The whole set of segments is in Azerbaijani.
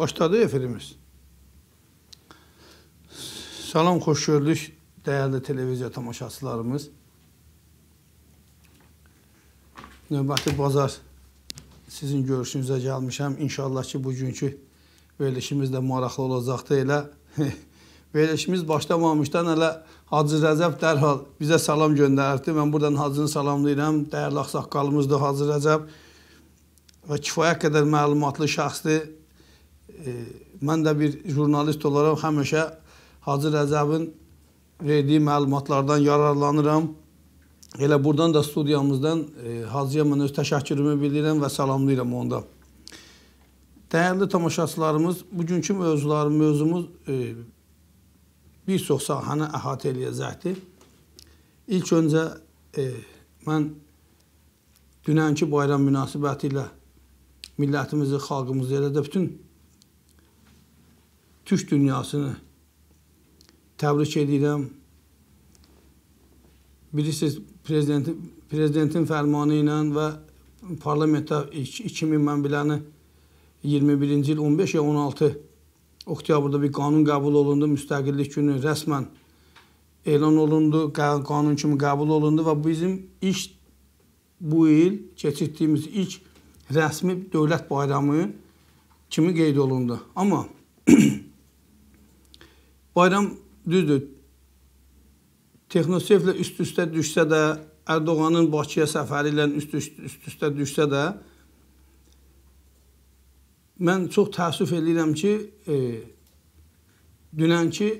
Başladı efirimiz. Salam, xoş gördük dəyərli televiziya tamaşaçılarımız. Növbəti bazar sizin görüşünüzə gəlmişəm. İnşallah ki, bugünkü verilişimiz də maraqlı olacaqdır. Elə verilişimiz başlamamışdan elə Hacı Rəcəb dərhal bizə salam göndərdi. Mən buradan Hacını salamlayıram. Dəyərli axsaqqalımızdır Hacı Rəcəb və kifayət qədər məlumatlı şəxsdir mən də bir jurnalist olaraq həmişə Hacı Rəzəbin verdiyi məlumatlardan yararlanıram. Elə buradan da studiyamızdan Hacıya mən öz təşəkkürümü bildirirəm və salamlayıram onda. Dəyərli tamaşaçılarımız, bugünkü mövzularımız, mövzumuz e, bir çox sahəni əhatə eləyəcəkdir. İlk öncə e, mən dünənki bayram münasibəti ilə millətimizi, xalqımızı, elə də bütün türk dünyasını təbrik edirəm. Bilirsiniz, prezidentin, prezidentin fərmanı ilə və parlamentdə 2000 mən biləni 21-ci il 15 ya 16 oktyabrda bir qanun qəbul olundu. Müstəqillik günü rəsmən elan olundu, qanun kimi qəbul olundu və bizim ilk bu il keçirdiyimiz ilk rəsmi dövlət bayramı kimi qeyd olundu. Amma Bayram düzdür, Texnosevlə üst-üstə düşsə də, Ərdoğanın Bakıya səfəri ilə üst-üstə düşsə də, mən çox təəssüf edirəm ki, e, dünənki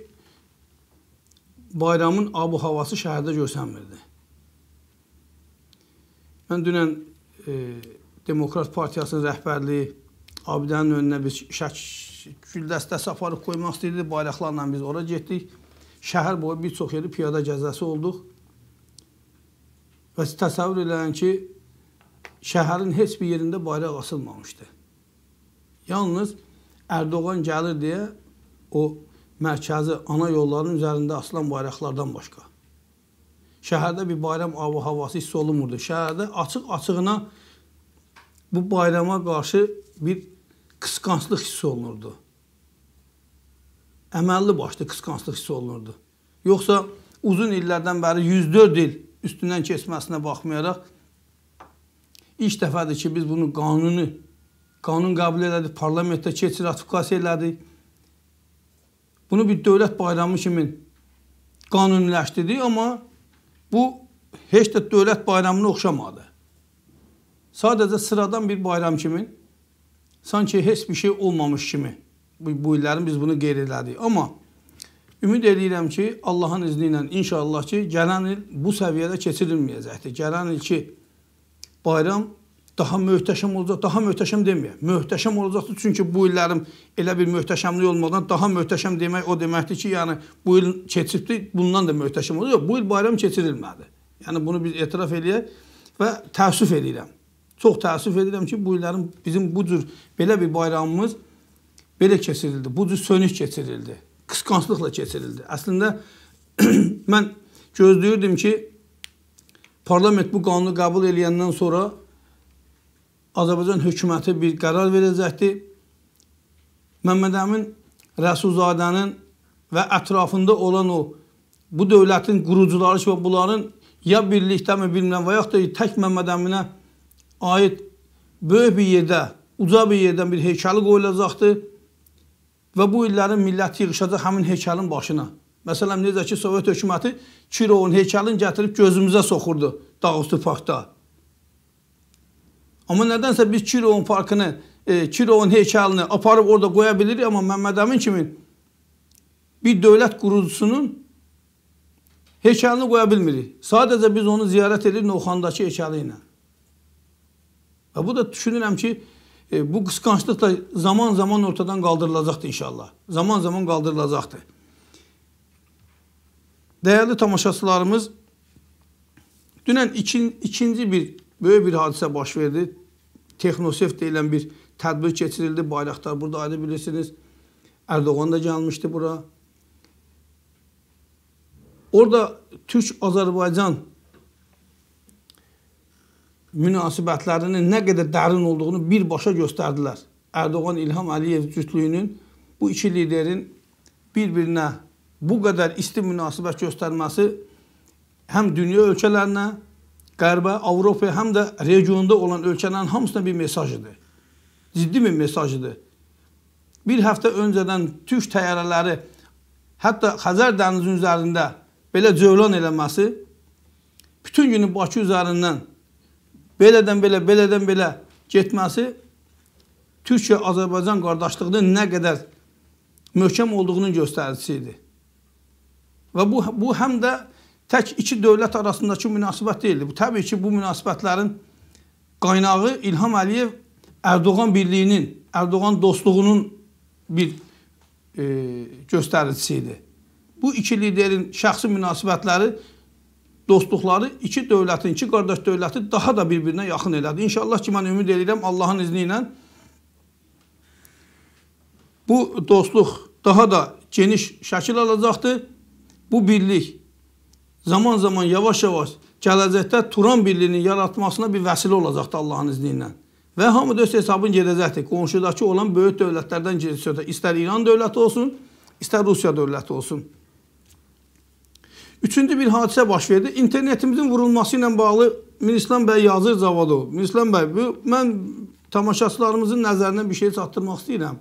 bayramın abu-havası şəhərdə görsənmirdi. Mən dünən e, Demokrat Partiyasının rəhbərliyi Abidənin önünə bir şək gül dəstəsi aparıb qoymaq istəyirdi. Bayraqlarla biz ora getdik. Şəhər boyu bir çox yeri piyada gəzəsi olduq. Və siz təsəvvür eləyin ki, şəhərin heç bir yerində bayraq asılmamışdı. Yalnız Ərdoğan gəlir deyə o mərkəzi ana yolların üzərində asılan bayraqlardan başqa. Şəhərdə bir bayram avı havası hiss olunmurdu. Şəhərdə açıq-açığına bu bayrama qarşı bir qısqanclıq hiss olunurdu. Əməlli başlı qısqanclıq hiss olunurdu. Yoxsa uzun illərdən bəri 104 il üstündən keçməsinə baxmayaraq ilk dəfədir ki, biz bunu qanunu qanun qəbul elədik, parlamentdə keçir, ratifikasiya elədik. Bunu bir dövlət bayramı kimi qanuniləşdirdik, amma bu heç də dövlət bayramına oxşamadı. Sadəcə sıradan bir bayram kimi sanki heç bir şey olmamış kimi bu, bu illərin biz bunu qeyd elədik. Amma ümid edirəm ki, Allahın izni ilə inşallah ki, gələn il bu səviyyədə keçirilməyəcəkdir. Gələn il ki, bayram daha möhtəşəm olacaq, daha möhtəşəm deməyəm. Möhtəşəm olacaqdır, çünki bu illərim elə bir möhtəşəmlik olmadan daha möhtəşəm demək o deməkdir ki, yəni bu il keçibdir, bundan da möhtəşəm olacaq. Bu il bayram keçirilmədi. Yəni bunu biz etiraf eləyək və təəssüf edirəm. Çox təəssüf edirəm ki, bu illərin bizim bu cür belə bir bayramımız belə keçirildi. Bu cür sönük keçirildi. Qısqanclıqla keçirildi. Əslində mən gözləyirdim ki, parlament bu qanunu qəbul edəndən sonra Azərbaycan hökuməti bir qərar verəcəkdi. Məmməd Əmin Rəsulzadənin və ətrafında olan o bu dövlətin qurucuları və bunların ya birlikdəmi bilmirəm və yaxud da tək Məmməd Əminə aid böyük bir yerdə, uca bir yerdən bir heykəli qoyulacaqdır və bu illərin milləti yığışacaq həmin heykəlin başına. Məsələn, necə ki, Sovet hökuməti Kirovun heykəlini gətirib gözümüzə soxurdu Dağüstü parkda. Amma nədənsə biz Kirovun parkını, e, Kirovun heykəlini aparıb orada qoya bilirik, amma Məmməd Əmin kimi bir dövlət qurucusunun heykəlini qoya bilmirik. Sadəcə biz onu ziyarət edirik Novxandakı heykəli ilə. Və bu da düşünürəm ki, e, bu qısqanclıq da zaman-zaman ortadan qaldırılacaqdır inşallah. Zaman-zaman qaldırılacaqdır. Dəyərli tamaşaçılarımız, dünən ikin, ikinci bir böyük bir hadisə baş verdi. Texnosef deyilən bir tədbir keçirildi. Bayraqlar burada ayrı bilirsiniz. Erdoğan da gəlmişdi bura. Orada Türk-Azərbaycan münasibətlərinin nə qədər dərin olduğunu birbaşa göstərdilər. Erdoğan İlham Əliyev cütlüyünün bu iki liderin bir-birinə bu qədər isti münasibət göstərməsi həm dünya ölkələrinə, Qərbə, Avropaya, həm də regionda olan ölkələrin hamısına bir mesajıdır. Ciddi bir mesajıdır. Bir həftə öncədən türk təyyarələri hətta Xəzər dənizinin üzərində belə cövlan eləməsi bütün günü Bakı üzərindən belədən belə, belədən belə getməsi Türkiyə-Azərbaycan qardaşlığının nə qədər möhkəm olduğunun göstəricisi idi. Və bu, bu həm də tək iki dövlət arasındakı münasibət deyildi. Bu, təbii ki, bu münasibətlərin qaynağı İlham Əliyev Erdoğan birliyinin, Erdoğan dostluğunun bir e, göstəricisi idi. Bu iki liderin şəxsi münasibətləri dostluqları iki dövlətin, iki qardaş dövləti daha da bir-birinə yaxın elədi. İnşallah ki, mən ümid edirəm Allahın izni ilə bu dostluq daha da geniş şəkil alacaqdır. Bu birlik zaman-zaman yavaş-yavaş gələcəkdə Turan birliyinin yaratmasına bir vəsilə olacaqdır Allahın izni ilə. Və hamı da öz hesabını gedəcəkdir. Qonşudakı olan böyük dövlətlərdən gedəcəkdir. İstər İran dövləti olsun, istər Rusiya dövləti olsun. Üçüncü bir hadisə baş verdi. İnternetimizin vurulması ilə bağlı Mirislan bəy yazır Zavadov. Mirislan bəy, bu, mən tamaşaçılarımızın nəzərinə bir şey çatdırmaq istəyirəm.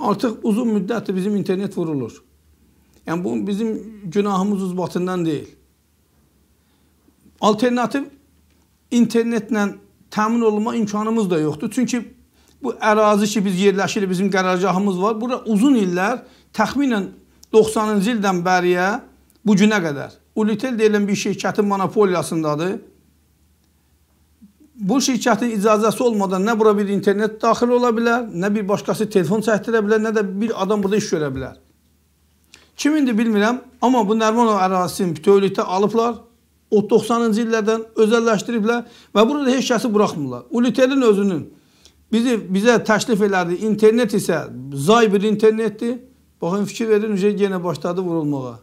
Artıq uzun müddətdir bizim internet vurulur. Yəni, bu bizim günahımız uzbatından deyil. Alternativ internetlə təmin olunma imkanımız da yoxdur. Çünki bu ərazi ki, biz yerləşirik, bizim qərargahımız var. Bura uzun illər təxminən 90-cı ildən bəriyə bu günə qədər Ulitel deyilən bir şirkətin monopoliyasındadır. Bu şirkətin icazəsi olmadan nə bura bir internet daxil ola bilər, nə bir başqası telefon çəkdirə bilər, nə də bir adam burada iş görə bilər. Kimindir bilmirəm, amma bu Nərmanov ərazisini bütövlükdə alıblar. O 90-cı illərdən özəlləşdiriblər və burada heç kəsi buraxmırlar. Ulitelin özünün bizi bizə təklif elədi. İnternet isə zay bir internetdir. Baxın, fikir verin, Ücə yenə başladı vurulmağa.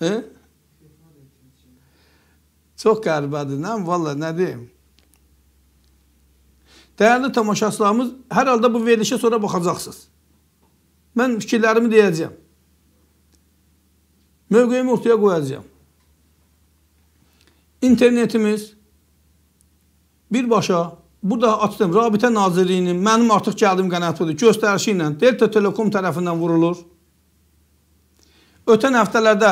e? Çox qəribədir, nə? Valla, nə deyim? Dəyərli tamaşaçılarımız, hər halda bu verilişə sonra baxacaqsınız. Mən fikirlərimi deyəcəm. Mövqeyimi ortaya qoyacağım. İnternetimiz birbaşa burada açdım. Rabitə Nazirliyinin mənim artıq gəldiyim qənaətidir. Göstərişi ilə Delta Telekom tərəfindən vurulur. Ötən həftələrdə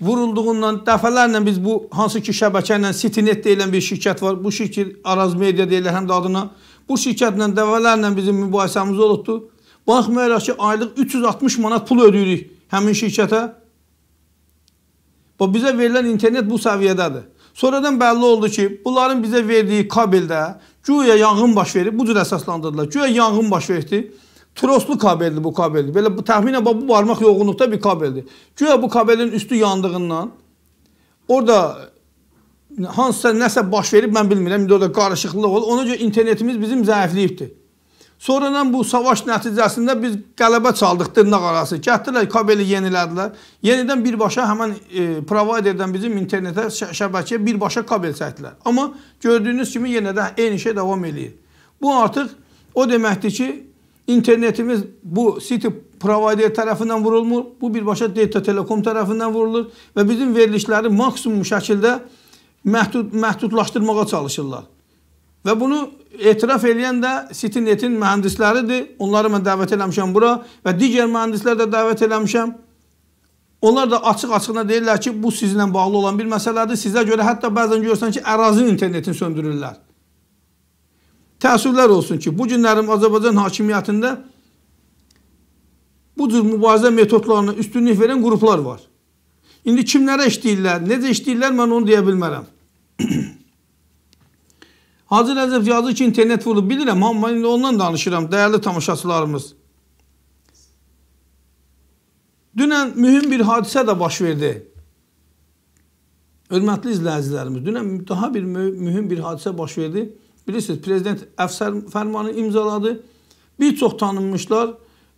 vurulduğundan dəfələrlə biz bu hansı ki şəbəkə ilə Citynet deyilən bir şirkət var. Bu şirkət Araz Media deyirlər həm də adına. Bu şirkətlə dəfələrlə bizim mübahisəmiz olubdu. Baxmayaraq ki, aylıq 360 manat pul ödəyirik həmin şirkətə. Və bizə verilən internet bu səviyyədədir. Sonradan bəlli oldu ki, bunların bizə verdiyi kabeldə güya yanğın baş verib, bu cür əsaslandırdılar. Güya yanğın baş verdi. Troslu kabeldir bu kabeldir. Belə bu təxminən bu barmaq yoğunluqda bir kabeldir. Güya bu kabelin üstü yandığından orada hansısa nəsə baş verib mən bilmirəm. İndi orada qarışıqlıq olur. Ona görə internetimiz bizim zəifliyibdir. Sonradan bu savaş nəticəsində biz qələbə çaldıq dırnaq arası. Gəldilər, kabeli yenilədilər. Yenidən birbaşa həmin e, providerdən bizim internetə, şəbəkəyə birbaşa kabel çəkdilər. Amma gördüyünüz kimi yenə də eyni şey davam eləyir. Bu artıq o deməkdir ki, internetimiz bu city provider tərəfindən vurulmur, bu birbaşa Delta Telekom tərəfindən vurulur və bizim verilişləri maksimum şəkildə məhdud məhdudlaşdırmağa çalışırlar. Və bunu etiraf edən də City-Net-in mühəndisləridir. Onları mən dəvət eləmişəm bura və digər mühəndislər də dəvət eləmişəm. Onlar da açıq-açığına deyirlər ki, bu sizinlə bağlı olan bir məsələdir. Sizə görə hətta bəzən görürsən ki, ərazinin internetini söndürürlər. Təəssüflər olsun ki, bu günlərim Azərbaycan hakimiyyətində bu cür mübarizə metodlarına üstünlük verən qruplar var. İndi kimlərə işləyirlər, necə işləyirlər, mən onu deyə bilmərəm. Hacı Rəcəb yazır ki, internet vurub bilirəm, amma indi ondan danışıram, dəyərli tamaşaçılarımız. Dünən mühüm bir hadisə də baş verdi. Hörmətli izləyicilərimiz, dünən daha bir mü mühüm bir hadisə baş verdi. Bilirsiniz, prezident əfsər fərmanı imzaladı. Bir çox tanınmışlar,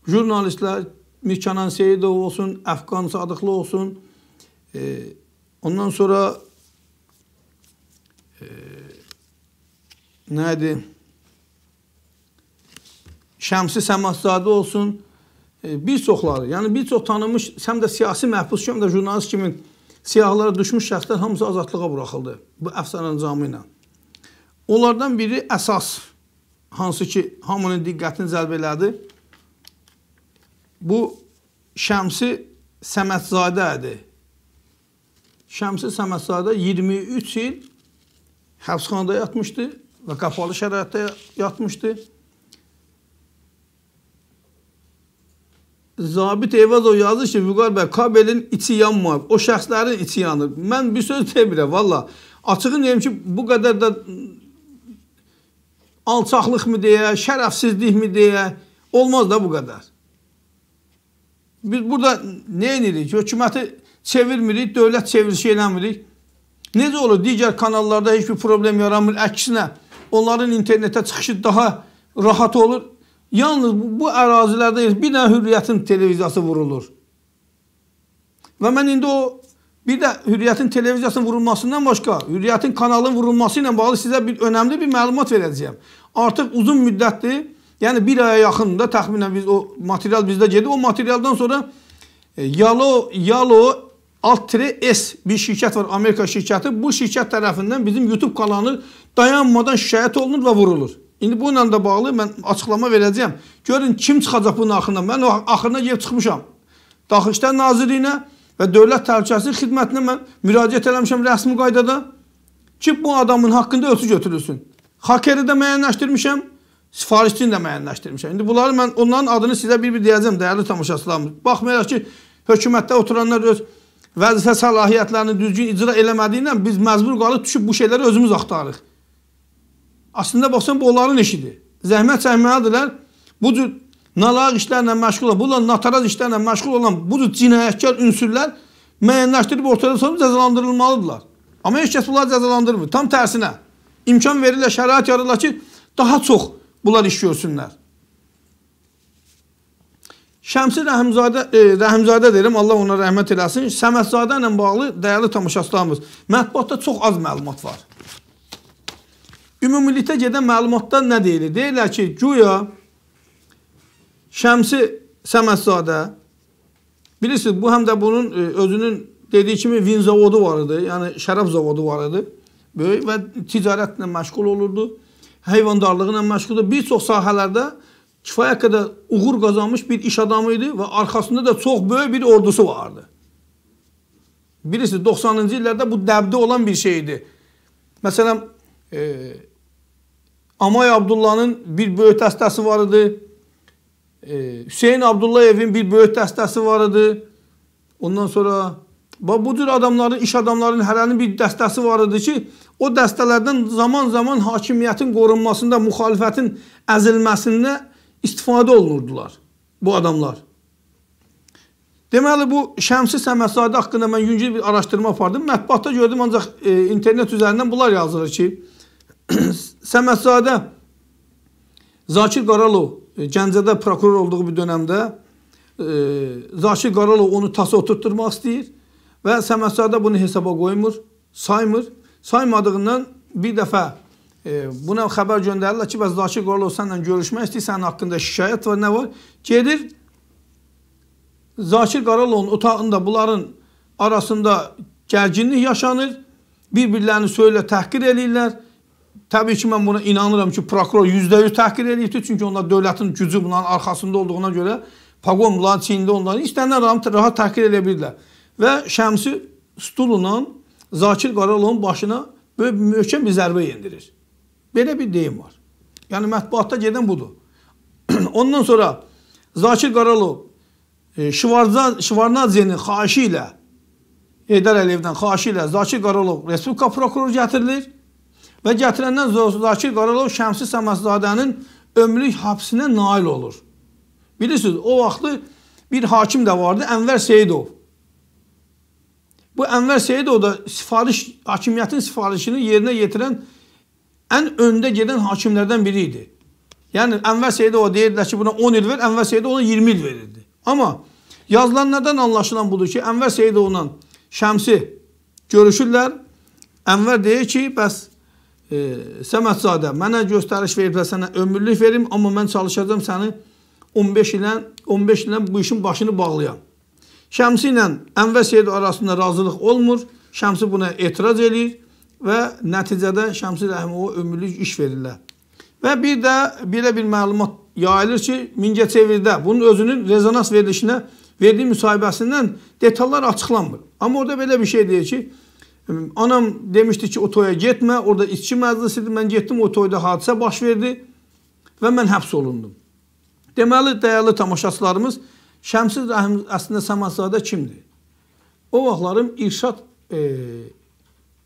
jurnalistlər, Mirkanan Seyidov olsun, Əfqan Sadıqlı olsun. E, ondan sonra nədir? Şəmsi Səmadzadə olsun, e, bir çoxları, yəni bir çox tanınmış, həm də siyasi məhbus, həm də jurnalist kimi siyahılara düşmüş şəxslər hamısı azadlığa buraxıldı bu əfsanə nicamı ilə. Onlardan biri əsas, hansı ki, hamının diqqətini cəlb elədi. Bu Şəmsi Səmədzadə idi. Şəmsi Səmədzadə 23 il həbsxanada yatmışdı və qapalı şəraitdə yatmışdı. Zabit Eyvazov yazır ki, Vüqar bəy, kabelin içi yanmayıb, o şəxslərin içi yanır. Mən bir söz demirəm, valla. Açığı deyim ki, bu qədər də alçaqlıq mı deyə, şərəfsizlik mi deyə, olmaz da bu qədər. Biz burada nə edirik? Hökuməti çevirmirik, dövlət çevirişi eləmirik. Necə olur? Digər kanallarda heç bir problem yaranmır. Əksinə, onların internetə çıxışı daha rahat olur. Yalnız bu ərazilərdə bir dənə hürriyyətin televiziyası vurulur. Və mən indi o bir də hürriyyətin televiziyasının vurulmasından başqa, hürriyyətin kanalının vurulması ilə bağlı sizə bir önəmli bir məlumat verəcəyəm. Artıq uzun müddətdir, yəni bir aya yaxında təxminən biz o material bizdə gedir. O materialdan sonra e, Yalo, Yalo Alt-S bir şirkət var, Amerika şirkəti. Bu şirkət tərəfindən bizim YouTube kanalı dayanmadan şikayət olunur və vurulur. İndi bununla da bağlı mən açıqlama verəcəyəm. Görün kim çıxacaq bunun axırına. Mən axırına gəlib çıxmışam. Daxili İşlər Nazirliyinə və Dövlət Təhlükəsizlik Xidmətinə mən müraciət eləmişəm rəsmi qaydada ki, bu adamın haqqında ölçü götürülsün. Hakeri də müəyyənləşdirmişəm, sifarişçini də müəyyənləşdirmişəm. İndi bunları mən onların adını sizə bir-bir deyəcəm dəyərli tamaşaçılarımız. Baxmayaraq ki, hökumətdə oturanlar öz vəzifə səlahiyyətlərini düzgün icra eləmədiyinlə biz məcbur qalıb düşüb bu şeyləri özümüz axtarırıq. Əslində baxsan bu onların işidir. Zəhmət çəkməlidirlər. Bu cür nalaq işlərlə məşğul olan, bununla nataraz işlərlə məşğul olan bu cür cinayətkar ünsürlər müəyyənləşdirib ortada sonra cəzalandırılmalıdırlar. Amma heç kəs bunları cəzalandırmır. Tam tərsinə imkan verirlər, şərait yaradırlar ki, daha çox bunlar iş görsünlər. Şəmsi Rəhimzadə, e, Rəhimzadə deyirəm, Allah ona rəhmət eləsin. Səmədzadə ilə bağlı dəyərli tamaşaçılarımız, mətbuatda çox az məlumat var. Ümumilikdə gedən məlumatda nə deyilir? Deyirlər ki, guya Şəmsi Səmədzadə, bilirsiniz, bu həm də bunun e, özünün dediyi kimi vin zavodu var idi, yəni şərab zavodu var idi, böyük və ticarətlə məşğul olurdu, heyvandarlığı ilə məşğul olurdu, bir çox sahələrdə məşğul kifayət qədər uğur qazanmış bir iş adamı idi və arxasında da çox böyük bir ordusu vardı. Bilirsiniz 90-cı illərdə bu dəbdə olan bir şey idi. Məsələn, e, Amay Abdullahın bir böyük dəstəsi var idi. E, Hüseyin Abdullayevin bir böyük dəstəsi var idi. Ondan sonra bax bu cür adamların, iş adamlarının hərənin bir dəstəsi var idi ki, o dəstələrdən zaman-zaman hakimiyyətin qorunmasında, müxalifətin əzilməsində istifadə olunurdular bu adamlar. Deməli bu Şəmsi Səməsadə haqqında mən yüngül bir araşdırma apardım. Mətbuatda gördüm ancaq e, internet üzərindən bunlar yazılır ki, Səməsadə Zakir Qaralov e, Gəncədə prokuror olduğu bir dövrdə e, Zakir Qaralov onu tasa oturtdurmaq istəyir və Səməsadə bunu hesaba qoymur, saymır. Saymadığından bir dəfə buna xəbər göndərirlər ki, bəs Zakir Qorlov səninlə görüşmək istəyir, sənin haqqında şikayət var, nə var? Gedir Zakir Qaralovun otağında bunların arasında gərginlik yaşanır. Bir-birlərini söylə təhqir eləyirlər. Təbii ki, mən buna inanıram ki, prokuror %100 təhqir eləyibdir. Çünki onlar dövlətin gücü bunların arxasında olduğuna görə Paqon bunların çiyində onları istənilən rahat təhqir eləyə bilirlər. Və Şəmsi stulundan Zakir Qaralovun başına böyük möhkəm bir zərbə yendirir. Belə bir deyim var. Yəni mətbuatda gedən budur. Ondan sonra Zakir Qaralov e, Şvarnadzinin xahişi ilə Heydər Əliyevdən xahişi ilə Zakir Qaralov Respublika prokuroru gətirilir və gətirəndən Zakir Qaralov Şəmsi Səməzadənin ömürlük həbsinə nail olur. Bilirsiniz, o vaxtı bir hakim də vardı, Ənvər Seyidov. Bu Ənvər Seyidov da sifariş, hakimiyyətin sifarişini yerinə yetirən ən öndə gedən hakimlərdən biri idi. Yəni Ənvər Seyidov deyirdilər ki, buna 10 il ver, Ənvər Seyidov ona 20 il verirdi. Amma yazılanlardan anlaşılan budur ki, Ənvər Seyidovla Şəmsi görüşürlər. Ənvər deyir ki, bəs e, Səmədzadə mənə göstəriş veriblər, sənə ömürlük verim, amma mən çalışacağam səni 15 ilə 15 ilə bu işin başını bağlayam. Şəmsi ilə Ənvər Seyidov arasında razılıq olmur. Şəmsi buna etiraz eləyir və nəticədə Şəmsi Rəhimova ömürlük iş verirlər. Və bir də belə bir məlumat yayılır ki, Mingəçevirdə bunun özünün rezonans verilişinə verdiyi müsahibəsindən detallar açıqlanmır. Amma orada belə bir şey deyir ki, anam demişdi ki, o toya getmə, orada içki məclisidir, mən getdim, o toyda hadisə baş verdi və mən həbs olundum. Deməli, dəyərli tamaşaçılarımız, Şəmsiz Rəhim əslində Səmazadə kimdir? O vaxtların İrşad e,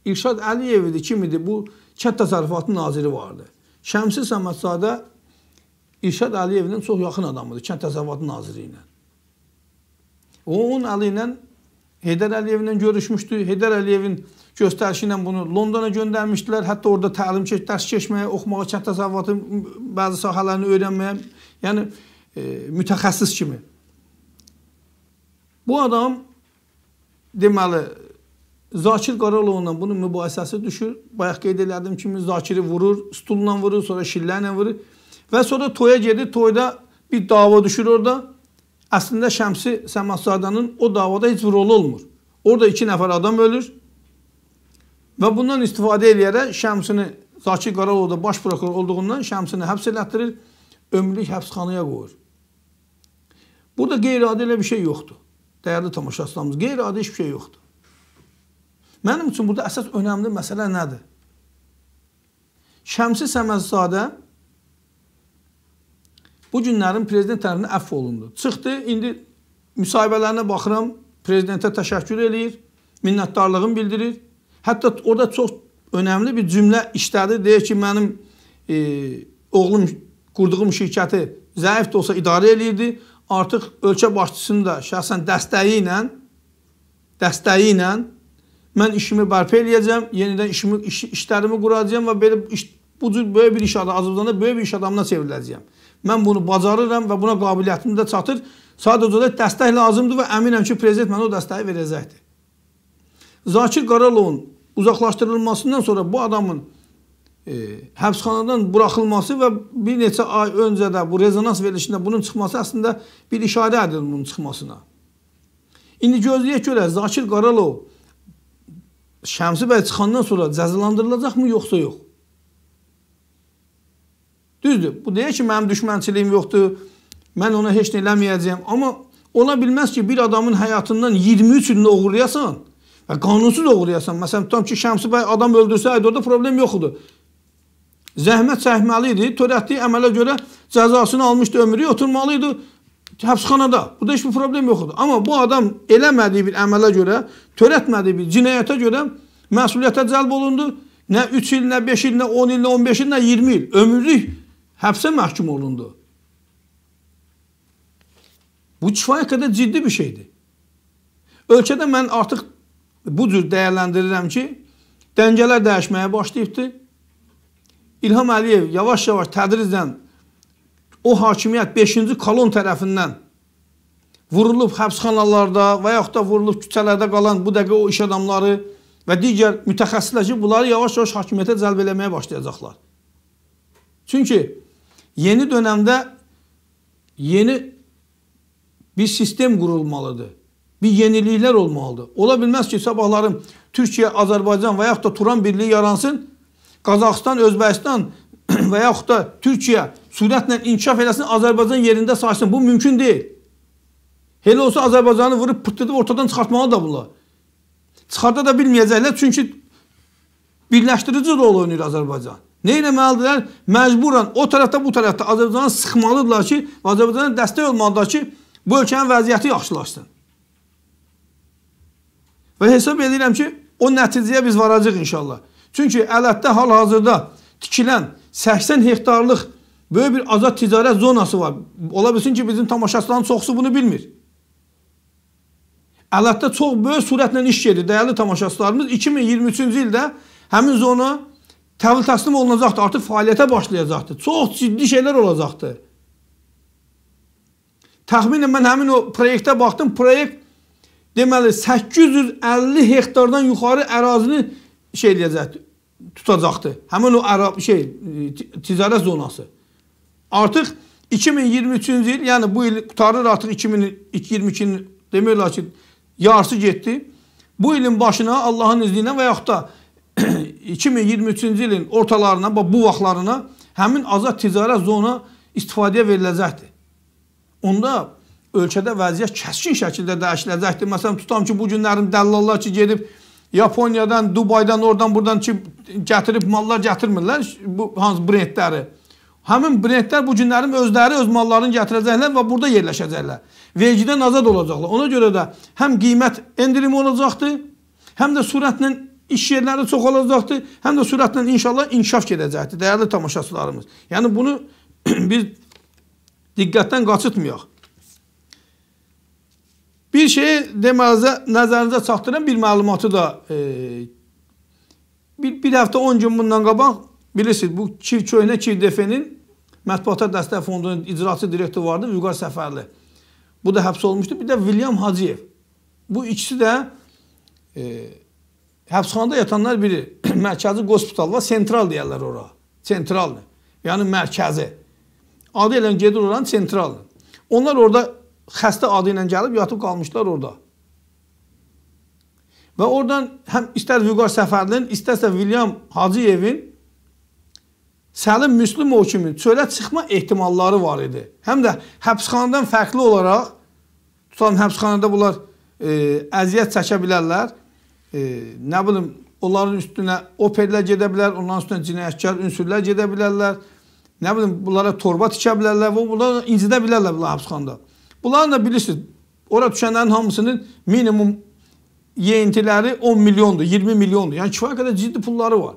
İrşad Əliyev idi, kim idi? Bu kənd təsərrüfatı naziri vardı. Şəmsi Səmədzadə İrşad Əliyevin çox yaxın adamıdır, kənd təsərrüfatı naziri ilə. O onun əli ilə Heydər Əliyevlə görüşmüşdü. Heydər Əliyevin göstərişi ilə bunu Londona göndərmişdilər. Hətta orada təlim keç, dərs keçməyə, oxumağa, kənd təsərrüfatı bəzi sahələrini öyrənməyə, yəni e, mütəxəssis kimi. Bu adam deməli Zakir Qaralovla bunun mübahisəsi düşür. Bayaq qeyd elədim kimi Zakiri vurur, stulla vurur, sonra şillə vurur. Və sonra toya gedir. Toyda bir dava düşür orada. Əslində Şəmsi Səmadzadanın o davada heç rolu olmur. Orada iki nəfər adam ölür. Və bundan istifadə edərək Şəmsini Zakir Qaralov da baş prokuror olduğundan Şəmsini həbs elətdirir, ömürlük həbsxanaya qoyur. Burada qeyri-adi elə bir şey yoxdur. Dəyərli tamaşaçılarımız, qeyri-adi heç bir şey yoxdur. Mənim üçün burada əsas önəmli məsələ nədir? Şəmsi Səməzzadə bu günlərin prezident tərəfindən əff olundu. Çıxdı, indi müsahibələrinə baxıram, prezidentə təşəkkür eləyir, minnətdarlığını bildirir. Hətta orada çox önəmli bir cümlə işlədi, deyir ki, mənim e, oğlum qurduğum şirkəti zəif də olsa idarə eləyirdi. Artıq ölkə başçısının da şəxsən dəstəyi ilə dəstəyi ilə mən işimi bərpa eləyəcəm, yenidən işimi iş, işlərimi quracağam və belə iş, bu cür böyük bir iş adamı, Azərbaycanda böyük bir iş adamına çevriləcəyəm. Mən bunu bacarıram və buna qabiliyyətim də çatır. Sadəcə də dəstək lazımdır və əminəm ki, prezident mənə o dəstəyi verəcəkdir. Zakir Qaralovun uzaqlaşdırılmasından sonra bu adamın e, həbsxanadan buraxılması və bir neçə ay öncə də bu rezonans verilişində bunun çıxması əslində bir işarə edir bunun çıxmasına. İndi gözləyək görək, Zakir Qaralov Şəmsi bəy çıxandan sonra cəzalandırılacaqmı yoxsa yox? Düzdür, bu deyək ki, mənim düşmənçiliyim yoxdur, mən ona heç nə eləməyəcəyəm. Amma ola bilməz ki, bir adamın həyatından 23 ilini uğurlayasan və qanunsuz uğurlayasan. Məsələn, tutam ki, Şəmsi bəy adam öldürsəydi, orada problem yoxdur. Zəhmət çəkməli idi, törətdiyi əmələ görə cəzasını almışdı, ömrü oturmalı idi həbsxanada. Burada heç bir problem yox idi. Amma bu adam eləmədiyi bir əmələ görə, törətmədiyi bir cinayətə görə məsuliyyətə cəlb olundu. Nə 3 il, nə 5 il, nə 10 il, nə 15 il, nə 20 il. Ömürlük həbsə məhkum olundu. Bu kifayət qədər ciddi bir şeydir. Ölkədə mən artıq bu cür dəyərləndirirəm ki, dəngələr dəyişməyə başlayıbdır. İlham Əliyev yavaş-yavaş tədricdən o hakimiyyət 5-ci kolon tərəfindən vurulub həbsxanalarda və yaxud da vurulub küçələrdə qalan bu dəqiqə o iş adamları və digər mütəxəssislər ki, bunları yavaş-yavaş hakimiyyətə cəlb eləməyə başlayacaqlar. Çünki yeni dönəmdə yeni bir sistem qurulmalıdır. Bir yeniliklər olmalıdır. Ola bilməz ki, sabahların Türkiyə, Azərbaycan və yaxud da Turan Birliyi yaransın, Qazaxıstan, Özbəkistan və yaxud da Türkiyə sürətlə inkişaf eləsin, Azərbaycan yerində saçsın. Bu mümkün deyil. Elə olsa Azərbaycanı vurub pırtdırıb ortadan çıxartmalı da bunlar. Çıxarda da bilməyəcəklər çünki birləşdirici rol oynayır Azərbaycan. Nə eləməlidirlər? Məcburən o tərəfdə, bu tərəfdə Azərbaycanı sıxmalıdırlar ki, Azərbaycana dəstək olmalıdırlar ki, bu ölkənin vəziyyəti yaxşılaşsın. Və hesab edirəm ki, o nəticəyə biz varacaq inşallah. Çünki Ələtdə hal-hazırda tikilən 80 hektarlıq Böyük bir azad ticarət zonası var. Ola bilsin ki, bizim tamaşaçıların çoxusu bunu bilmir. Ələtdə çox böyük sürətlə iş gedir. Dəyərli tamaşaçılarımız 2023-cü ildə həmin zona təhvil təslim olunacaqdır. Artıq fəaliyyətə başlayacaqdır. Çox ciddi şeylər olacaqdır. Təxminən mən həmin o proyektə baxdım. Proyekt deməli 850 hektardan yuxarı ərazini şey eləyəcəkdir, tutacaqdır. Həmin o şey ticarət zonası artıq 2023-cü il, yəni bu il qutarır artıq 2022-nin demirlər ki, yarısı getdi. Bu ilin başına Allahın izni ilə və yaxud da 2023-cü ilin ortalarına, bu vaxtlarına həmin azad ticarət zona istifadəyə veriləcəkdir. Onda ölkədə vəziyyət kəskin şəkildə dəyişiləcəkdir. Məsələn, tutam ki, bu günlərin dəllallar ki, gedib Yaponiyadan, Dubaydan, oradan, buradan ki, gətirib mallar gətirmirlər bu hansı brendləri. Həmin brendlər bu günlərin özləri öz mallarını gətirəcəklər və burada yerləşəcəklər. Vergidən azad olacaqlar. Ona görə də həm qiymət endirimi olacaqdır, həm də sürətlə iş yerləri çox olacaqdır, həm də sürətlə inşallah inkişaf gedəcəkdir dəyərli tamaşaçılarımız. Yəni bunu biz diqqətdən qaçıtmayaq. Bir şeyi deməzə nəzərinizə çatdıran bir məlumatı da e, bir, bir həftə 10 gün bundan qabaq bilirsiniz bu Kir köhnə Kirdefenin Mətbuata Dəstək Fondunun icraçı direktoru vardı Vüqar Səfərli. Bu da həbs olmuşdu. Bir də William Hacıyev. Bu ikisi də e, həbsxanada yatanlar biri mərkəzi qospital var, sentral deyirlər ora. Sentraldır. Yəni mərkəzi. Adı ilə gedir oranın sentraldır. Onlar orada xəstə adı ilə gəlib yatıb qalmışlar orada. Və oradan həm istər Vüqar Səfərlinin, istərsə William Hacıyevin Səlim Müslümov kimi çölə çıxma ehtimalları var idi. Həm də həbsxanadan fərqli olaraq tutalım həbsxanada bunlar e, əziyyət çəkə bilərlər. E, nə bilim onların üstünə operlər gedə bilər, onların üstünə cinayətkar ünsürlər gedə bilərlər. Nə bilim bunlara torba tikə bilərlər və bunlar incidə bilərlər bunlar həbsxanada. Bunların da bilirsiniz, ora düşənlərin hamısının minimum yeyintiləri 10 milyondur, 20 milyondur. Yəni kifayət qədər ciddi pulları var.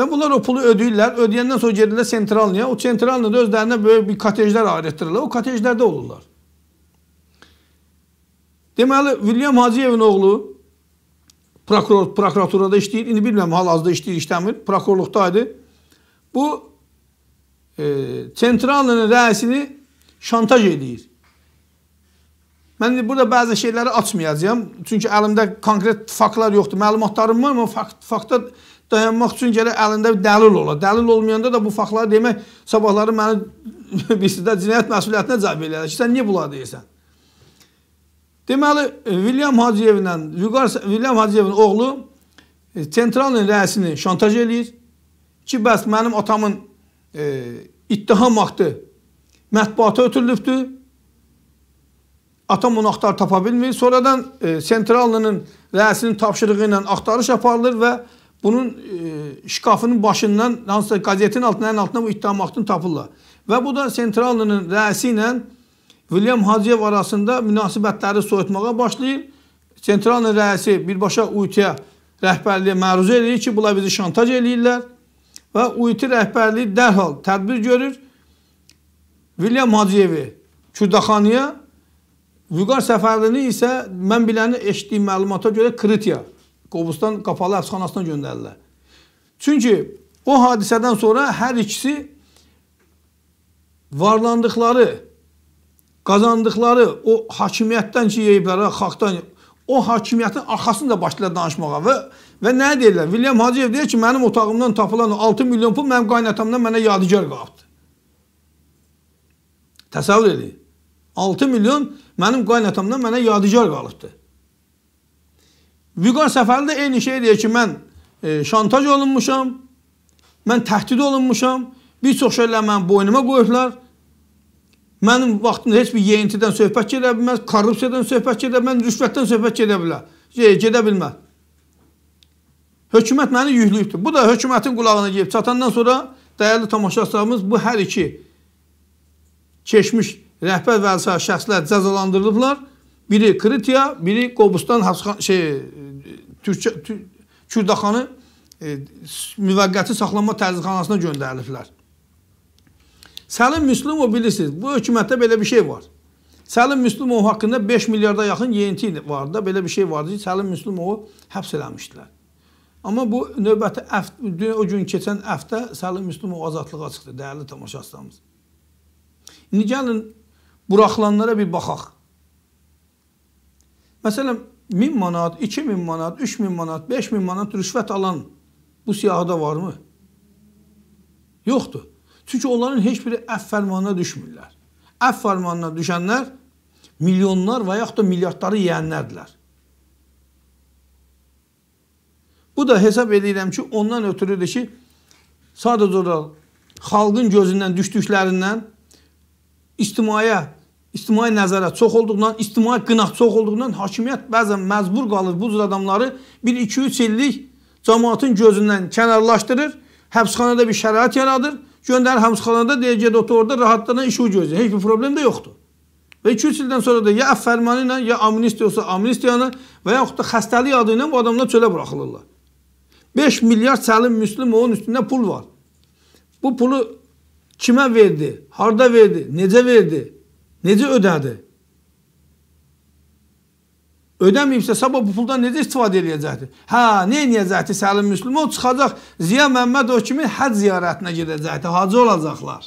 Ve bunlar o pulu ödüyürlər. Ödəyəndən sonra gedirlər sentralniya. O da özlərinə böyle bir katejlər ayrıtdırırlar. O katejlərdə olurlar. Deməli, William Hacıyevin oğlu prokuror, prokuraturada işləyir. şimdi bilmirəm, hal azda işləyir, işləmir. Prokurorluqdaydı. Bu e, sentralniyada reisini şantaj edir. Mən burada bazı şeyleri açmayacağam. çünkü əlimdə konkret faklar yoktu. Məlumatlarım var, amma fakta? dayanmaq üçün gərək əlində bir dəlil ola. Dəlil olmayanda da bu faktları demək sabahları məni birisi də cinayət məsuliyyətinə cəlb eləyər ki, sən niyə bunlar deyirsən? Deməli, William Hacıyevlə, William Hacıyevin oğlu sentralın rəisini şantaj eləyir ki, bəs mənim atamın e, ittiham haqqı mətbuata ötürülübdür. Atam onu axtar tapa bilmir. Sonradan e, sentralının rəisinin tapşırığı ilə axtarış aparılır və bunun e, şkafının başından, hansısa qazetin altından, ən altından bu ittiham aktını tapırlar. Və bu da Sentralının rəisi ilə William Hacıyev arasında münasibətləri soyutmağa başlayır. Sentralının rəisi birbaşa UIT-yə rəhbərliyə məruzə eləyir ki, bunlar bizi şantaj eləyirlər və UIT rəhbərliyi dərhal tədbir görür. William Hacıyevi Kürdaxanıya, Vüqar Səfərlini isə mən biləni eşitdiyim məlumata görə Kritiya Qobustan qapalı həbsxanasına göndərirlər. Çünki o hadisədən sonra hər ikisi varlandıqları, qazandıqları o hakimiyyətdən ki, yeyiblərə, xalqdan o hakimiyyətin arxasında başlayırlar danışmağa və və nə deyirlər? William Hacıyev deyir ki, mənim otağımdan tapılan 6 milyon pul mənim qaynətamdan mənə yadigar qalıbdı. Təsəvvür edin. 6 milyon mənim qaynətamdan mənə yadigar qalıbdı. Vüqar Səfəli də eyni şey deyir ki, mən e, şantaj olunmuşam, mən təhdid olunmuşam, bir çox şeylər mənim boynuma qoyublar, mənim vaxtımda heç bir yeyintidən söhbət gedə bilməz, korrupsiyadan söhbət gedə bilməz, rüşvətdən söhbət gedə bilər, gedə bilməz. Hökumət məni yüklüyübdür. Bu da hökumətin qulağına gəlib çatandan sonra dəyərli tamaşaçılarımız bu hər iki keçmiş rəhbər və şəxslər cəzalandırılıblar. Biri Kritiya, biri Qobustan həbsxan şey Türkçə Kürdaxanı e, müvəqqəti saxlanma təzyiqxanasına göndəriliblər. Səlim Müslümov bilirsiniz, bu hökumətdə belə bir şey var. Səlim Müslümov haqqında 5 milyarda yaxın yeyinti vardı da, belə bir şey vardı ki, Səlim Müsləmovu həbs eləmişdilər. Amma bu növbəti əftə, o gün keçən əftə Səlim Müslümov azadlığa çıxdı, dəyərli tamaşaçılarımız. İndi gəlin buraxılanlara bir baxaq. Məsələn, 1000 manat, 2000 manat, 3000 manat, 5000 manat rüşvət alan bu siyahıda varmı? Yoxdur. Çünki onların heç biri əff fərmanına düşmürlər. Əff fərmanına düşənlər milyonlar və yaxud da milyardları yeyənlərdirlər. Bu da hesab edirəm ki, ondan ötürüdür ki, sadəcə olaraq xalqın gözündən düşdüklərindən istimaya ictimai nəzarət çox olduğundan, ictimai qınaq çox olduğundan hakimiyyət bəzən məcbur qalır bu cür adamları 1-2-3 illik cəmaatın gözündən kənarlaşdırır, həbsxanada bir şərait yaradır, göndərir həbsxanada deyək gedə otur orada rahatlanan işi gözləyir. Heç bir problem də yoxdur. Və 2-3 ildən sonra da ya əf fərmanı ilə, ya amnistiya olsa amnistiyanı və yaxud da xəstəlik adı ilə bu adamlar çölə buraxılırlar. 5 milyard səlim müslim onun üstündə pul var. Bu pulu kimə verdi, harda verdi, necə verdi, Necə ödədi? Ödəməyibsə, sabah bu puldan necə istifadə edəcəkdir? Hə, nə edəcəkdir? Səlim Müslümov çıxacaq, Ziya Məmmədov kimi həd ziyarətinə gedəcəkdir, hacı olacaqlar.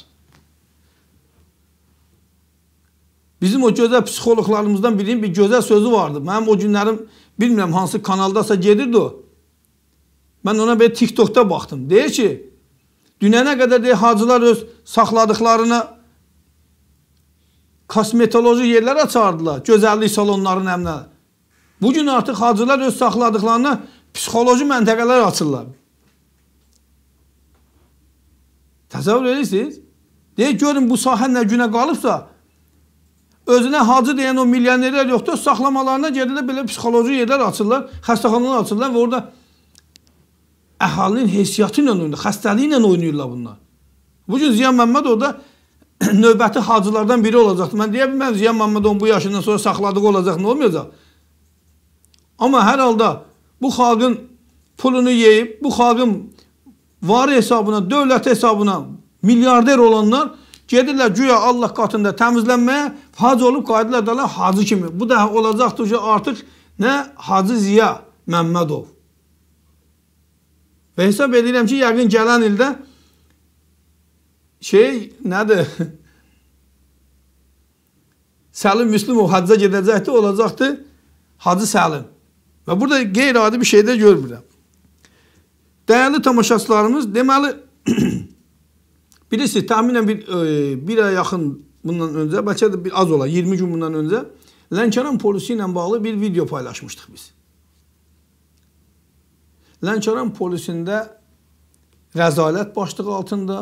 Bizim o gözəl psixoloqlarımızdan birinin bir gözəl sözü vardı. Mənim o günlərim, bilmirəm hansı kanaldasa gedirdi o. Mən ona belə TikTokda baxdım. Deyir ki, dünənə qədər deyir, hacılar öz saxladıqlarını kosmetoloji yerlər açardılar, gözəllik salonlarının əminə. Bugün artıq hacılar öz saxladıqlarına psixoloji məntəqələr açırlar. Təsəvvür edirsiniz? Deyək, görün bu sahə nə günə qalıbsa, özünə hacı deyən o milyonerlər yoxdur, saxlamalarına gedirlər, belə psixoloji yerlər açırlar, xəstəxanalar açırlar və orada əhalinin heysiyyatı ilə oynayırlar, xəstəliyi ilə oynayırlar bunlar. Bugün Ziyan Məmməd orada növbəti hacılardan biri olacaqdı. Mən deyə bilməm Ziya Məmmədovun bu yaşından sonra saxladığı olacaq, nə olmayacaq? Amma hər halda bu xalqın pulunu yeyib, bu xalqın var hesabına, dövlət hesabına milyarder olanlar gedirlər güya Allah qatında təmizlənməyə, hac olub qayıdırlar da hacı kimi. Bu da olacaqdır ki, artıq nə Hacı Ziya Məmmədov. Və hesab edirəm ki, yəqin gələn ildə şey nədir? Səlim Müslümov hacca gedəcəkdi, olacaqdı Hacı Səlim. Və burada qeyri-adi bir şey də görmürəm. Dəyərli tamaşaçılarımız, deməli, birisi təminən bir, e, bir ay yaxın bundan öncə, bəlkə də bir az ola, 20 gün bundan öncə, Lənkəran polisi ilə bağlı bir video paylaşmışdıq biz. Lənkəran polisində rəzalət başlığı altında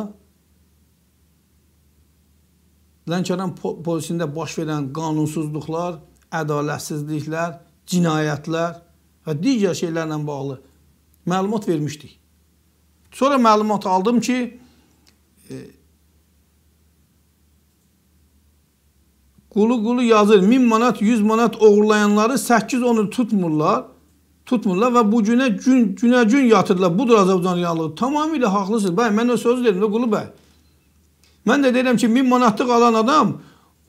Lənkəran polisində baş verən qanunsuzluqlar, ədalətsizliklər, cinayətlər və digər şeylərlə bağlı məlumat vermişdik. Sonra məlumat aldım ki, e, qulu-qulu yazır, 1000 manat, 100 manat oğurlayanları 8-10-u tutmurlar, tutmurlar və bu günə gün, günə gün yatırlar. Budur Azərbaycan reallığı. Tamamilə haqlısınız. Bəy, mən o sözü dedim də, qulu bəy. Mən də deyirəm ki, 1000 manatlıq alan adam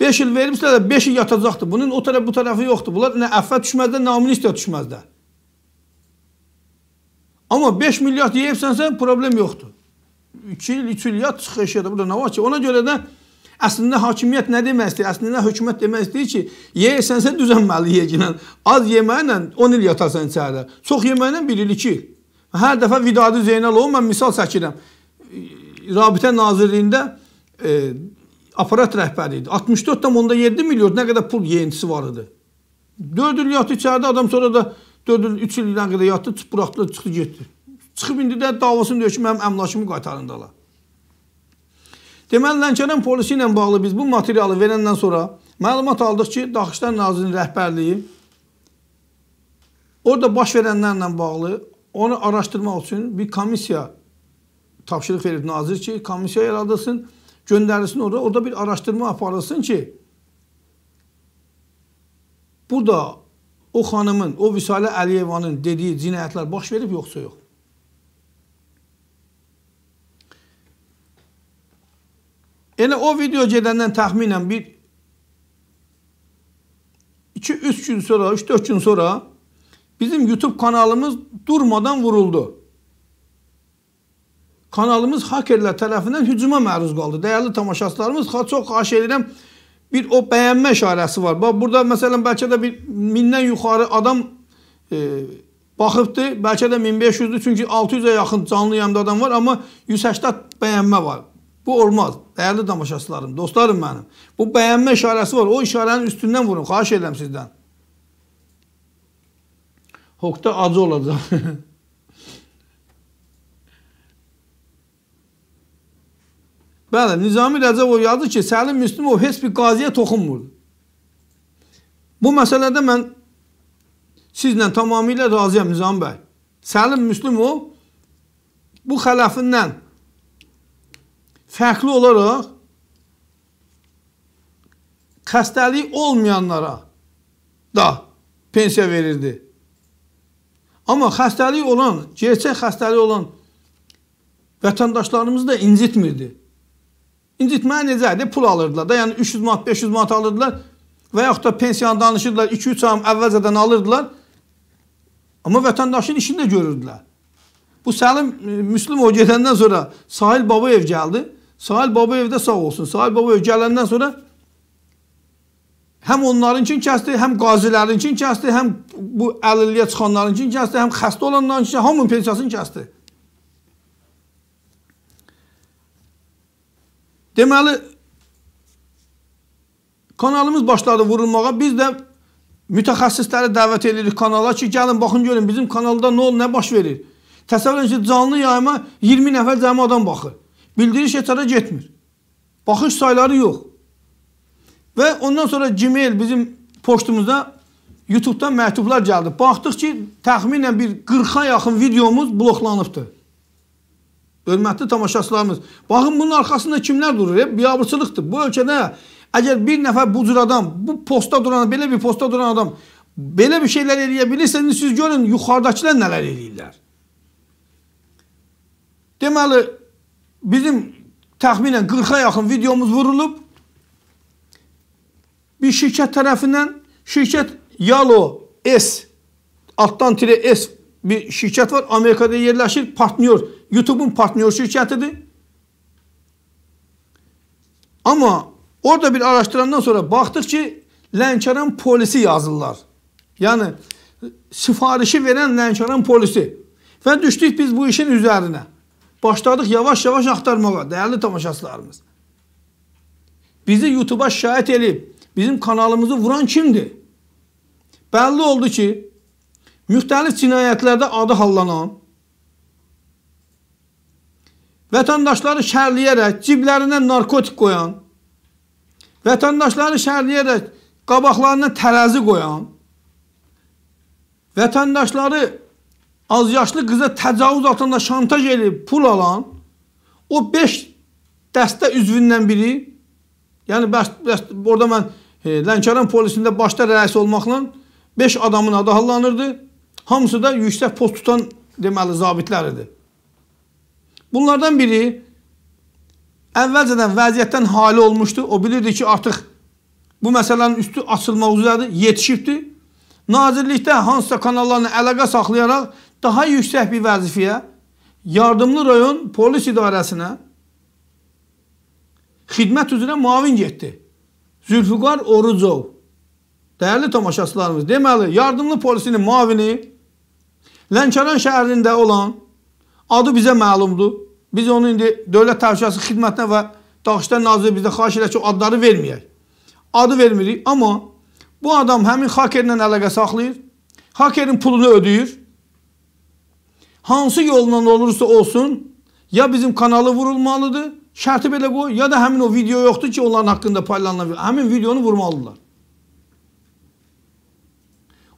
5 il vermişsə də 5 il yatacaqdır. Bunun o tərəf bu tərəfi yoxdur. Bunlar nə əffə düşməzdə, nə amnistiya düşməzdə. Amma 5 milyard yeyirsənsə problem yoxdur. 2 il, 3 il yat çıx eşiyə burada nə var ki? Ona görə də Əslində hakimiyyət nə demək istəyir? Əslində hökumət demək istəyir ki, yeyirsənsə düzənməli yeginən. Az yeməklə 10 il yatarsan içəridə. Çox yeməklə 1 il 2 il. Hər dəfə Vidadi Zeynalov mən misal çəkirəm. Rabitə Nazirliyində e, aparat rəhbəri idi. 64,7 milyon nə qədər pul yeyintisi var idi. 4 il yatdı içəridə, adam sonra da 4 il, 3 ildən qədər yatdı, buraxdı, çıxdı, getdi. Çıxıb indi də davasını deyir ki, mənim əmlakımı qaytarındalar. Deməli, Lənkəran polisi ilə bağlı biz bu materialı verəndən sonra məlumat aldıq ki, Daxışlar Nazirinin rəhbərliyi orada baş verənlərlə bağlı onu araşdırmaq üçün bir komissiya tapşırıq verib nazir ki, komissiya yaradılsın və gönderilsin orada. Orada bir araştırma aparılsın ki bu da o xanımın, o Vüsalə Əliyevanın dediği cinayətlər baş verib yoksa yok. Elə o video gedəndən təxminən bir 2-3 gün sonra, 3-4 gün sonra bizim YouTube kanalımız durmadan vuruldu. kanalımız hakerlər tərəfindən hücuma məruz qaldı. Dəyərli tamaşaçılarımız, çox xahiş edirəm bir o bəyənmə işarəsi var. Bax burada məsələn bəlkə də bir 1000-dən yuxarı adam e, baxıbdı. Bəlkə də 1500-dür, çünki 600-ə yaxın canlı yayımda adam var, amma 180 bəyənmə var. Bu olmaz. Dəyərli tamaşaçılarım, dostlarım mənim. Bu bəyənmə işarəsi var. O işarənin üstündən vurun. Xahiş edirəm sizdən. Hoqda acı olacaq. Bəli, Nizami Rəcəbov yazır ki, Səlim Müslümov heç bir qaziyə toxunmurdu. Bu məsələdə mən sizlə tamamilə razıyam Nizami bəy. Səlim Müslümov bu xələfindən fərqli olaraq xəstəliyi olmayanlara da pensiya verirdi. Amma xəstəliyi olan, gerçək xəstəliyi olan vətəndaşlarımızı da incitmirdi. İncitməyə necədir? Pul alırdılar da. Yəni 300 manat, 500 manat alırdılar və yaxud da pensiyanı danışırdılar, 2-3 ay əvvəlcədən alırdılar. Amma vətəndaşın işini də görürdülər. Bu Səlim e, Müslim o gedəndən sonra Sahil Babayev gəldi. Sahil Babayev də sağ olsun. Sahil Babayev gələndən sonra həm onlarınkini kəsdi, həm qazilərinkini kəsdi, həm bu əlilliyə çıxanlarınkini kəsdi, həm xəstə olanlarınkini, hamının pensiyasını kəsdi. Deməli, kanalımız başladı vurulmağa. Biz də mütəxəssisləri dəvət edirik kanala ki, gəlin, baxın, görün, bizim kanalda nə ol, nə baş verir. Təsəvvür edin ki, canlı yayıma 20 nəfər cəmi adam baxır. Bildiriş etara getmir. Baxış sayları yox. Və ondan sonra Gmail bizim poçtumuzda YouTube-dan məktublar gəldi. Baxdıq ki, təxminən bir 40-a yaxın videomuz bloklanıbdır. Hörmətli tamaşaçılarımız, baxın bunun arxasında kimlər durur? E? Biabırçılıqdır. Bu ölkədə əgər bir nəfər bu cür adam, bu posta duran, belə bir posta duran adam belə bir şeylər eləyə bilirsiniz, siz görün yuxarıdakılar nələr eləyirlər. Deməli, bizim təxminən 40-a yaxın videomuz vurulub. Bir şirkət tərəfindən, şirkət Yalo S, altdan tire S bir şirkət var, Amerikada yerləşir, partnyor YouTube-un partnyor şirkətidir. Amma orada bir araşdırandan sonra baxdıq ki, Lənkəran polisi yazırlar. Yəni, sifarişi verən Lənkəran polisi. Və düşdük biz bu işin üzərinə. Başladıq yavaş-yavaş axtarmağa, dəyərli tamaşaçılarımız. Bizi YouTube-a şikayət edib, bizim kanalımızı vuran kimdir? Bəlli oldu ki, müxtəlif cinayətlərdə adı hallanan, vətəndaşları şərləyərək, ciblərinə narkotik qoyan, vətəndaşları şərləyərək qabaqlarına tərəzi qoyan, vətəndaşları azyaşlı qıza təcavüz altında şantaj edib pul alan o 5 dəstə üzvündən biri, yəni bəs, bəs, orada mən e, Lənkəran polisində başda rəis olmaqla 5 adamın adı hallanırdı. Hamısı da yüksək post tutan deməli zabitlər idi. Bunlardan biri əvvəlcədən vəziyyətdən hali olmuşdu. O bilirdi ki, artıq bu məsələnin üstü açılmaq üzrədir, yetişibdir. Nazirlikdə hansısa kanallarla əlaqə saxlayaraq daha yüksək bir vəzifəyə, yardımlı rayon polis idarəsinə xidmət üzrə muavin getdi. Zülfüqar Orucov. Dəyərli tamaşaçılarımız, deməli, yardımlı polisinin muavini Lənkəran şəhərində olan Adı bizə məlumdur. Biz onu indi Dövlət Təhlükəsizlik Xidmətinə və Daxışlar Nazirliyi bizdə xahiş edir ki, adları verməyək. Adı vermirik, amma bu adam həmin hakerlə əlaqə saxlayır. Hakerin pulunu ödəyir. Hansı yolla olursa olsun, ya bizim kanalı vurulmalıdır, şərti belə qoy, ya da həmin o video yoxdur ki, onların haqqında paylanılır. Həmin videonu vurmalıdırlar.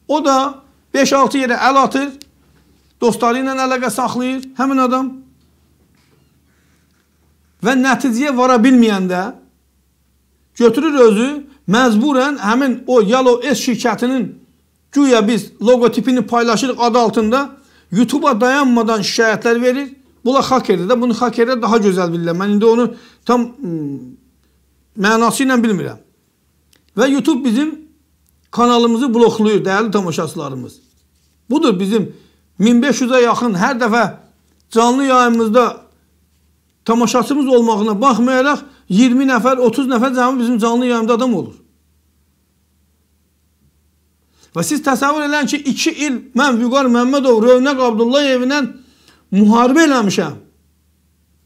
O da 5-6 yerə əl atır, dostları ilə əlaqə saxlayır həmin adam və nəticəyə vara bilməyəndə götürür özü məcburən həmin o Yalo S şirkətinin güya biz logotipini paylaşırıq adı altında YouTube-a dayanmadan şikayətlər verir. Bula hakerdir də bunu hakerdə daha gözəl bilirlər. Mən indi onu tam hmm, mənası ilə bilmirəm. Və YouTube bizim kanalımızı bloklayır dəyərli tamaşaçılarımız. Budur bizim 1500-ə yaxın hər dəfə canlı yayımımızda tamaşaçımız olmağına baxmayaraq 20 nəfər, 30 nəfər cəmi bizim canlı yayımda adam olur. Və siz təsəvvür edin ki, 2 il mən Vüqar Məmmədov, Rövnəq Abdullayevlə müharibə eləmişəm.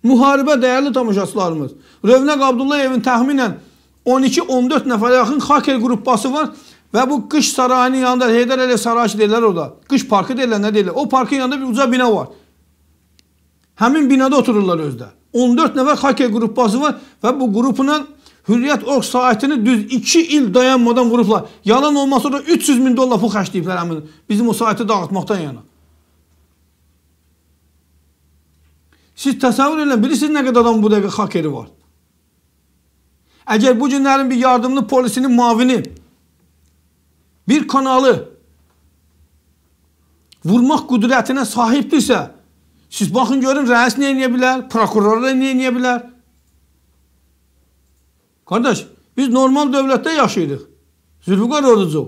Müharibə dəyərli tamaşaçılarımız. Rövnəq Abdullayevin təxminən 12-14 nəfərə yaxın hacker qrupbası var. Ve bu kış sarayının yanında Heydar Ali Sarayı derler orada. Kış parkı derler ne derler. O parkın yanında bir uza bina var. Hemen binada otururlar özde. 14 nefer hake bazı var ve bu grupunun Hürriyet Ork saatini düz 2 il dayanmadan gruplar. Yalan olmasa da 300 bin dolar bu kaç deyipler hemen. Bizim o saati dağıtmaktan yana. Siz təsəvvür edin, bilirsiniz nə qədər adam bu dəqiqə hakeri var. Eğer bu günlərin bir yardımlı polisinin mavini bir kanalı vurmaq qüdrətinə sahibdirsə, siz baxın görün rəis nə eləyə bilər, prokuror nə eləyə bilər. Qardaş, biz normal dövlətdə yaşayırıq. Zülfüqar Orucov.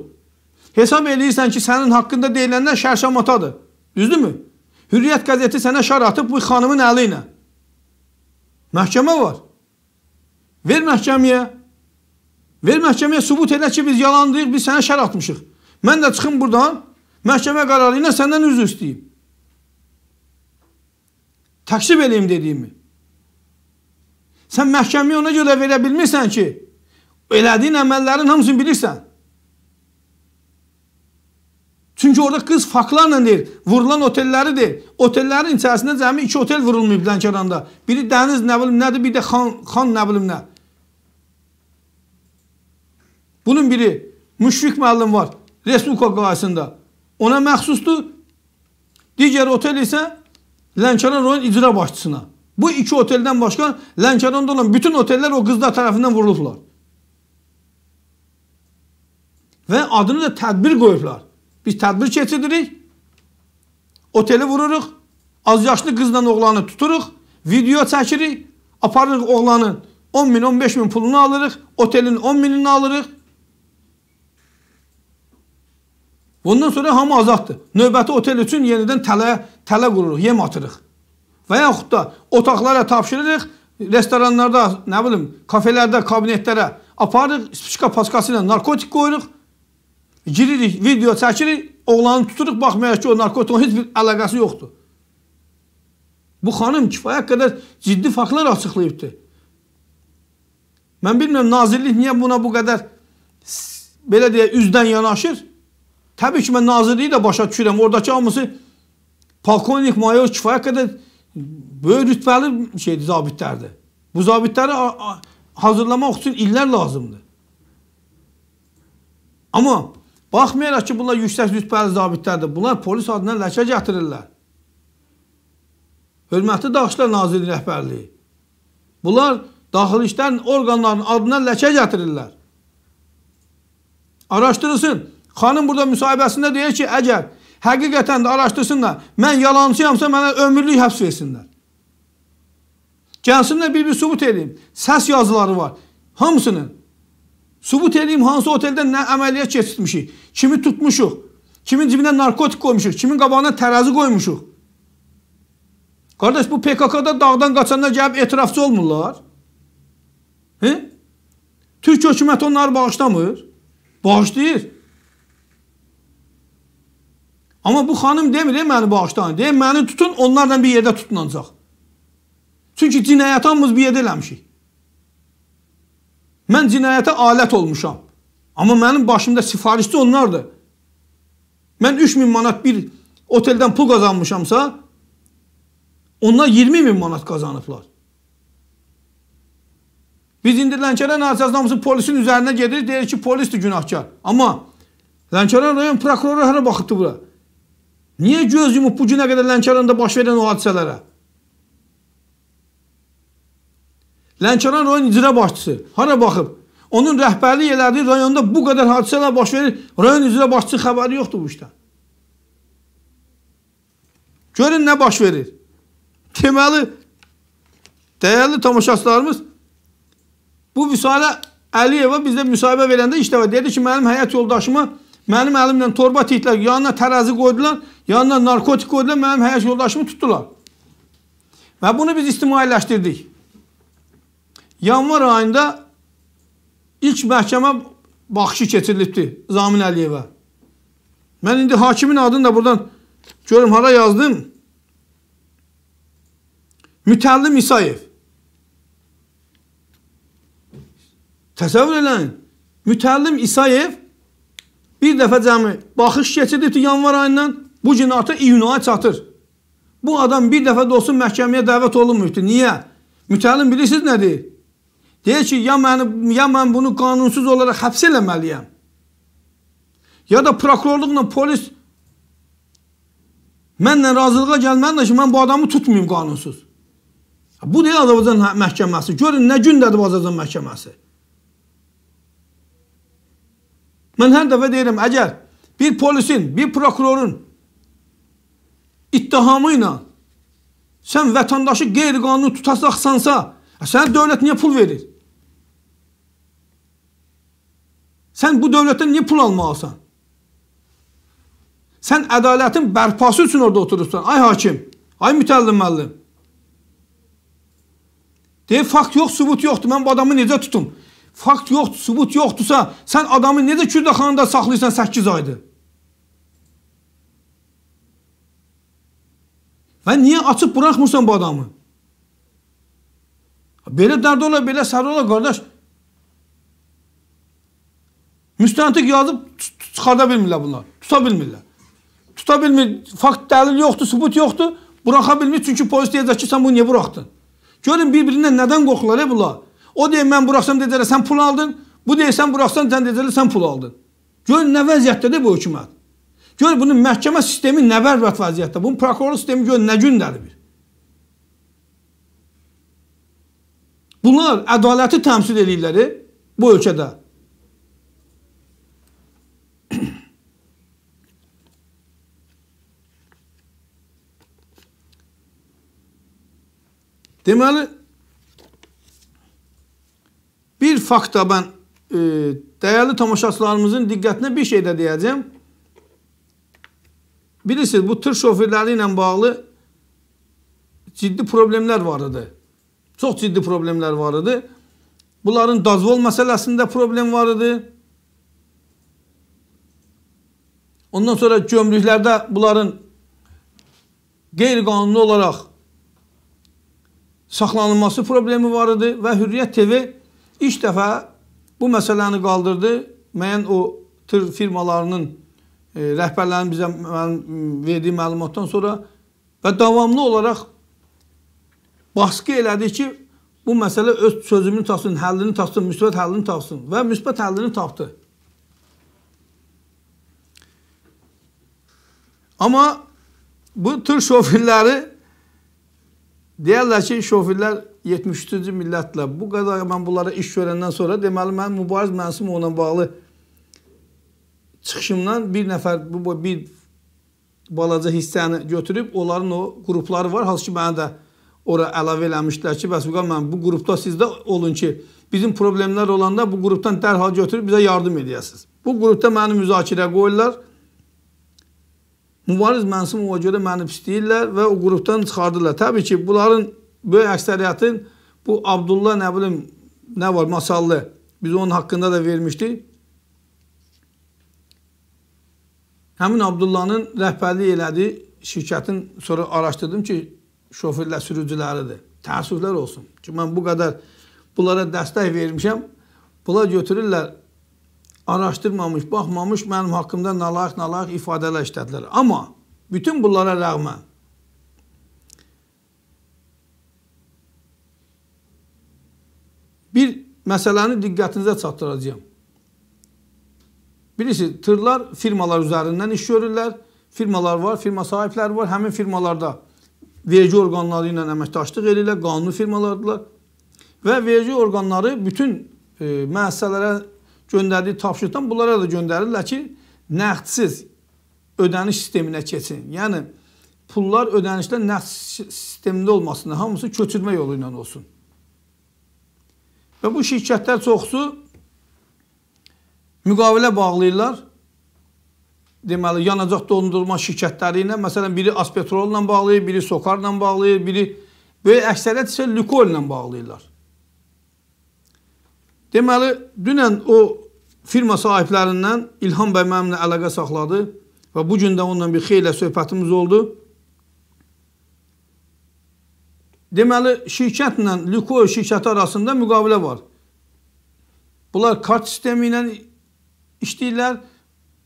Hesab eləyirsən ki, sənin haqqında deyilənlər şərşamatadır. Düzdürmü? Hürriyyət qəzeti sənə şar atıb bu xanımın əli ilə. Məhkəmə var. Ver məhkəməyə. Ver məhkəməyə sübut elə ki, biz yalandıyıq, biz sənə şər atmışıq. Mən də çıxım buradan, məhkəmə qərarı ilə səndən üzr istəyim. Təksib eləyim dediyimi. Sən məhkəməyə ona görə verə bilmirsən ki, elədiyin əməllərin hamısını bilirsən. Çünki orada qız faklarla deyir, vurulan otelləri deyir. Otellərin içərisində cəmi iki otel vurulmayıb Lənkəranda. Biri dəniz nə bilim nədir, bir də xan, xan nə bilim nə. Bunun biri müşrik müellim var. Resul kakasında. Ona məxsusdur. Digər otel ise Lənkəran rayon icra başçısına. Bu iki otelden başka Lənkəranda olan bütün oteller o kızlar tarafından vurulublar. Ve adını da tedbir qoyublar. Biz tedbir keçiririk. Oteli vururuz, Az yaşlı kızdan oğlanı tuturuz, Video çəkirik. aparırız oğlanın 10 bin 15 bin pulunu alırız, Otelin 10 binini alırız. Bundan sonra hamı azaddır. Növbəti otel üçün yenidən tələ, tələ qururuq, yem atırıq. Və yaxud da otaqlara tapşırırıq, restoranlarda, nə bilim, kafelərdə, kabinetlərə aparırıq, spişka paskası ilə narkotik qoyuruq, giririk, video çəkirik, oğlanı tuturuq, baxmayaq ki, o narkotikon heç bir əlaqəsi yoxdur. Bu xanım kifayət qədər ciddi faktlar açıqlayıbdır. Mən bilmirəm, nazirlik niyə buna bu qədər, belə deyək, üzdən yanaşır? Təbii ki, mən nazirliyi də başa düşürəm. Oradakı hamısı polkovnik, mayor kifayət qədər böyük rütbəli şeydir, zabitlərdir. Bu zabitləri hazırlamaq üçün illər lazımdır. Amma baxmayaraq ki, bunlar yüksək rütbəli zabitlərdir. Bunlar polis adına ləkə gətirirlər. Hörmətli Daxillər Naziri rəhbərliyi. Bunlar daxili işlər orqanlarının adına ləkə gətirirlər. Araşdırılsın. Xanım burada müsahibəsində deyir ki, əgər həqiqətən də araşdırsınlar, mən yalancıyamsa mənə ömürlük həbs versinlər. Gəlsinlər bir-bir sübut edeyim. Səs yazıları var. Hamısının. Sübut edeyim hansı oteldə nə əməliyyat keçirmişik, kimi tutmuşuq, kimin cibinə narkotik qoymuşuq, kimin qabağına tərəzi qoymuşuq. Qardaş, bu PKK-da dağdan qaçanlar gəlib etirafçı olmurlar. He? Türk hökuməti onları bağışlamır. Bağışlayır. Amma bu xanım demir, ey məni bağışlayın, deyir, məni tutun, onlarla bir yerdə tutun ancaq. Çünki cinayət hamımız bir yerdə eləmişik. Mən cinayətə alət olmuşam. Amma mənim başımda sifarişçi onlardır. Mən 3000 manat bir oteldən pul qazanmışamsa, onlar 20 min manat qazanıblar. Biz indi Lənkəran Azəznamızın polisin üzərinə gedirik, deyirik ki, polisdir günahkar. Amma Lənkəran rayon prokuroru hara baxıbdı bura? Niyə göz yumub bu günə qədər Lənkəranda baş verən o hadisələrə? Lənkəran rayon icra başçısı hara baxıb? Onun rəhbərlik elədiyi rayonda bu qədər hadisələr baş verir. Rayon icra başçısı xəbəri yoxdur bu işdən. Görün nə baş verir. Deməli, dəyərli tamaşaçılarımız bu Vüsalə Əliyeva bizdə müsahibə verəndə işləvə. Dedi ki, mənim həyat yoldaşımı Mənim əlimdən torba tiyitlər, yanına tərəzi qoydular, yanına narkotik qoydular, mənim həyat yoldaşımı tuttular. Və bunu biz istimailəşdirdik. Yanvar ayında ilk məhkəmə baxışı keçirilibdi Zamin Əliyevə. Mən indi hakimin adını da buradan görüm hara yazdım. Mütəllim İsayev. Təsəvvür eləyin. Mütəllim İsayev Bir dəfə cəmi baxış keçirdi ki, yanvar ayından bu gün artıq iyun ayı çatır. Bu adam bir dəfə də olsun məhkəməyə dəvət olunmuşdu. Niyə? Mütəllim bilirsiniz nədir? Deyir ki, ya mən, ya mən bunu qanunsuz olaraq həbs eləməliyəm. Ya da prokurorluqla polis mənlə razılığa gəlməlidir ki, mən bu adamı tutmayım qanunsuz. Bu deyil Azərbaycan məhkəməsi. Görün, nə gündədir bu Azərbaycan məhkəməsi. Mən hər dəfə deyirəm, əgər bir polisin, bir prokurorun ittihamı ilə sən vətəndaşı qeyri-qanuni tutasaqsansa, e, sənə dövlət niyə pul verir? Sən bu dövlətdən niyə pul almalısan? Sən ədalətin bərpası üçün orada oturursan. Ay hakim, ay mütəllim müəllim. Deyir, fakt yox, sübut yoxdur, mən bu adamı necə tutum? fakt yoxdur, sübut yoxdursa, sən adamı necə kürdəxanada saxlayırsan 8 aydır? Və niyə açıb buraxmırsan bu adamı? Belə dərd ola, belə sər ola, qardaş. Müstəntiq yazıb çıxarda bilmirlər bunlar, tuta bilmirlər. Tuta bilmir, fakt dəlil yoxdur, sübut yoxdur, buraxa bilmir. Çünki polis deyəcək ki, sən bunu niyə buraxdın? Görün bir-birindən nədən qorxular, e bunlar? O deyir mən buraxsam deyəcəklər sən pul aldın. Bu deyir sən buraxsan sən deyəcəklər sən pul aldın. Gör nə vəziyyətdədir bu hökumət. Gör bunun məhkəmə sistemi nə bərbad vəziyyətdə. Bunun prokurorluq sistemi gör nə gündədir. Bunlar ədaləti təmsil edirlər bu ölkədə. Deməli Bir fakt da mən e, dəyərli tamaşaçılarımızın diqqətinə bir şey də deyəcəm. Bilirsiniz, bu tır şoförləri ilə bağlı ciddi problemlər var idi. Çox ciddi problemlər var idi. Bunların dazvol məsələsində problem var idi. Ondan sonra gömrüklərdə bunların qeyri-qanuni olaraq saxlanılması problemi var idi və Hürriyyət TV üç defa bu meseləni kaldırdı Müəyyən o tır firmalarının e, rəhbərlərinin bizə verdiyi məlumatdan sonra ve davamlı olarak baskı elədi ki, bu mesele öz sözümünü tapsın, həllini tapsın, müsbət həllini tapsın ve müsbət həllini tapdı. Ama bu tır şofirləri Deyərlər ki, şofirlər 73-cü millətlə bu qədər mən bunlara iş görəndən sonra deməli mən Mübariz Mənsumovla bağlı çıxışımdan bir nəfər bu bir balaca hissəni götürüb onların o qrupları var. Hansı ki mənə də ora əlavə eləmişdilər ki, bəs buqa mən bu qrupda siz də olun ki, bizim problemlər olanda bu qrupdan dərhal götürüb bizə yardım edəyəsiniz. Bu qrupda məni müzakirə qoyurlar. Mübariz Mənsumova görə mənib istəyirlər və o qrupdan çıxardırlar. Təbii ki, bunların böyük əksəriyyətin bu Abdullah nə bilim nə var Masallı biz onun haqqında da vermişdik. Həmin Abdullahın rəhbərlik elədiyi şirkətin sonra araşdırdım ki, şoförlər sürücüləridir. Təəssüflər olsun ki, mən bu qədər bunlara dəstək vermişəm. Bunlar götürürlər araşdırmamış, baxmamış mənim haqqımda nalayiq nalayiq ifadələr işlədilər. Amma bütün bunlara rəğmən bir məsələni diqqətinizə çatdıracağam. Bilirsiniz, tırlar firmalar üzərindən iş görürlər. Firmalar var, firma sahibləri var. Həmin firmalarda vergi orqanları ilə əməkdaşlıq edirlər, qanuni firmalardırlar. Və vergi orqanları bütün e, müəssisələrə göndərdiyi tapşırıqdan bunlara da göndərirlər ki, nəğdsiz ödəniş sisteminə keçin. Yəni, pullar ödənişlər nəğd sistemində olmasın, hamısı köçürmə yolu ilə olsun. Və bu şirkətlər çoxsu müqavilə bağlayırlar. Deməli, yanacaq dondurma şirkətləri ilə, məsələn, biri Aspetrol ilə bağlayır, biri Sokarla bağlayır, biri böyük əksəriyyət isə Lükol ilə bağlayırlar. Deməli, dünən o firma sahiblərindən İlham bəy mənimlə əlaqə saxladı və bu gün də onunla bir xeylə söhbətimiz oldu. Deməli, şirkətlə Lukoy şirkəti arasında müqavilə var. Bunlar kart sistemi ilə işləyirlər,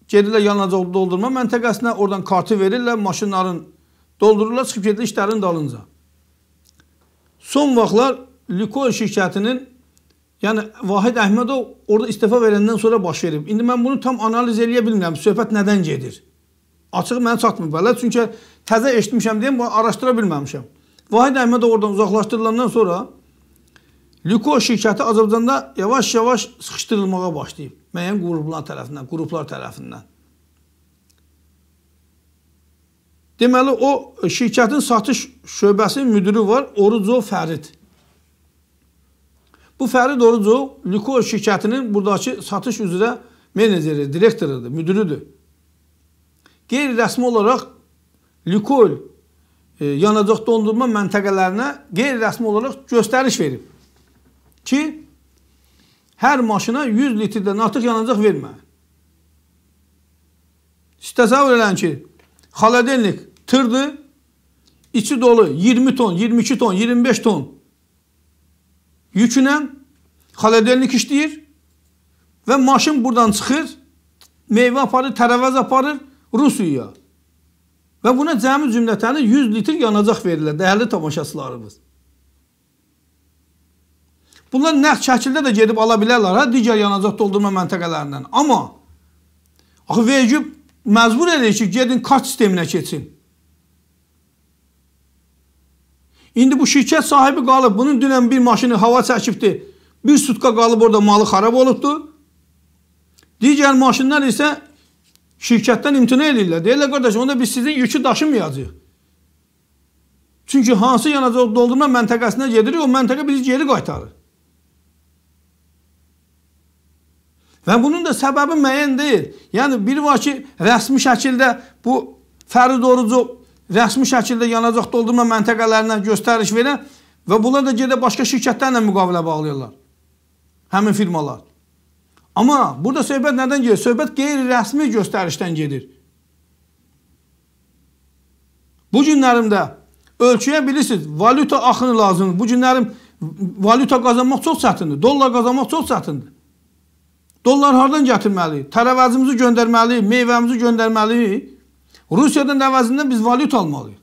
gedirlər yanacaq doldurma məntəqəsinə, oradan kartı verirlər, maşınların doldururlar, çıxıb gedirlər işlərin dalınca. Son vaxtlar Lukoy şirkətinin Yəni Vahid Əhmədov orada istefa verəndən sonra baş verib. İndi mən bunu tam analiz eləyə bilmirəm. Söhbət nədən gedir? Açığı mənə çatmır belə. Çünki təzə eşitmişəm deyim, bunu araşdıra bilməmişəm. Vahid Əhmədov oradan uzaqlaşdırılandan sonra Lüko şirkəti Azərbaycanda yavaş-yavaş sıxışdırılmağa başlayıb. Müəyyən qruplar tərəfindən, qruplar tərəfindən. Deməli o şirkətin satış şöbəsinin müdiri var, Orucov Fərid. Bu Fərid Orucov Lükor şirkətinin buradakı satış üzrə meneceri, direktorudur, müdürüdür. Qeyri-rəsmi olaraq Lükol e, yanacaq dondurma məntəqələrinə qeyri-rəsmi olaraq göstəriş verib ki, hər maşına 100 litrdən artıq yanacaq vermə. Siz təsavvür edin ki, xaladenlik tırdır, içi dolu 20 ton, 22 ton, 25 ton yükünə xaladelnik işləyir və maşın buradan çıxır, meyvə aparır, tərəvəz aparır Rusiyaya. Və buna cəmi cümlətəni 100 litr yanacaq verirlər dəyərli tamaşaçılarımız. Bunlar nəq şəkildə də gedib ala bilərlər ha, digər yanacaq doldurma məntəqələrindən. Amma axı vergi məcbur edir ki, gedin kart sisteminə keçin. İndi bu şirkət sahibi qalıb, bunun dünən bir maşını hava çəkibdi, bir sutka qalıb orada malı xarab olubdur. Digər maşınlar isə şirkətdən imtina edirlər. Deyirlər, qardaş, onda biz sizin yükü daşımayacaq. Çünki hansı yanacaq doldurma məntəqəsinə gedirik, o məntəqə bizi geri qaytarır. Və bunun da səbəbi müəyyən deyil. Yəni, biri var ki, rəsmi şəkildə bu fərid orucu rəsmi şəkildə yanacaq doldurma məntəqələrinə göstəriş verən və bunlar da gedə başqa şirkətlərlə müqavilə bağlayırlar. Həmin firmalar. Amma burada söhbət nədən gedir? Söhbət qeyri-rəsmi göstərişdən gedir. Bu günlərimdə ölçüyə bilirsiniz, valyuta axını lazımdır. Bu günlərim valyuta qazanmaq çox çətindir. Dollar qazanmaq çox çətindir. Dollar hardan gətirməliyik? Tərəvəzimizi göndərməliyik, meyvəmizi göndərməliyik. Rusiyadan əvəzində biz valyuta almalıyıq.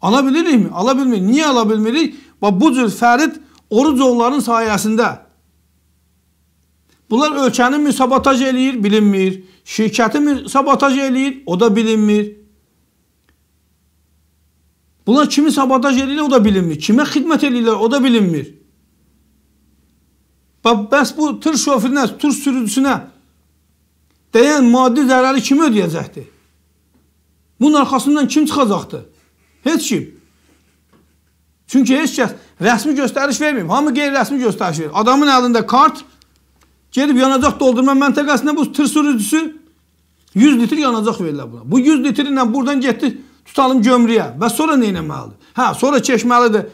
Ala bilirikmi? Ala bilmirik. Niyə ala bilmirik? Bax, bu cür fərid orucoğların sayəsində. Bunlar ölkəni mi sabotaj eləyir? Bilinmir. Şirkəti mi sabotaj eləyir? O da bilinmir. Bunlar kimi sabotaj eləyirlər? O da bilinmir. Kimə xidmət eləyirlər? O da bilinmir. Bax, bəs bu tır şoförünə, tır sürücüsünə dəyən maddi zərəri kim ödəyəcəkdir? Bunun arxasından kim çıxacaqdı? Heç kim. Çünki heç kəs rəsmi göstəriş verməyib. Hamı qeyri-rəsmi göstəriş verir. Adamın əlində kart, gedib yanacaq doldurma məntəqəsində bu tır sürücüsü 100 litr yanacaq verirlər buna. Bu 100 litr ilə buradan getdi tutalım gömrüyə və sonra nə etməlidir? Hə, sonra keçməlidir.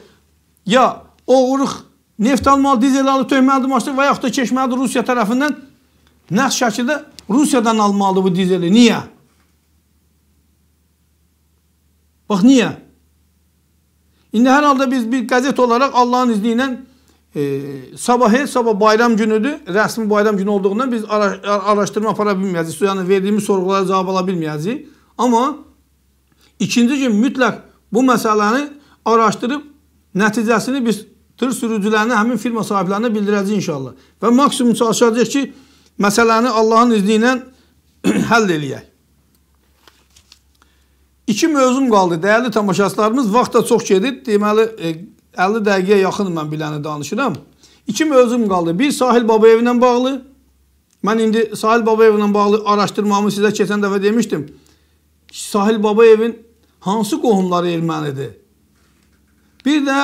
Ya oğuruq neft almalı, dizel alıb tökməlidir maşına və yaxud da keçməlidir Rusiya tərəfindən nəqs şəkildə Rusiyadan almalıdır bu dizeli. Niyə? Bax niyə? İndi hər halda biz bir qəzet olaraq Allahın izni ilə e, sabah her sabah bayram günüdür. Rəsmi bayram günü olduğundan biz ara, araşdırma apara bilməyəcəyik. Yəni verdiyimiz sorğulara cavab ala bilməyəcəyik. Amma ikinci gün mütləq bu məsələni araşdırıb nəticəsini biz tır sürücülərinə, həmin firma sahiblərinə bildirəcəyik inşallah. Və maksimum çalışacağıq ki, məsələni Allahın izni ilə həll eləyək. İki mövzum qaldı. Dəyərli tamaşaçılarımız, vaxt da çox gedir. Deməli, 50 e, dəqiqəyə yaxın mən biləni danışıram. İki mövzum qaldı. Bir Sahil Babayev ilə bağlı. Mən indi Sahil Babayev ilə bağlı araşdırmamı sizə keçən dəfə demişdim. Sahil Babayevin hansı qohumları ermənidir? Bir də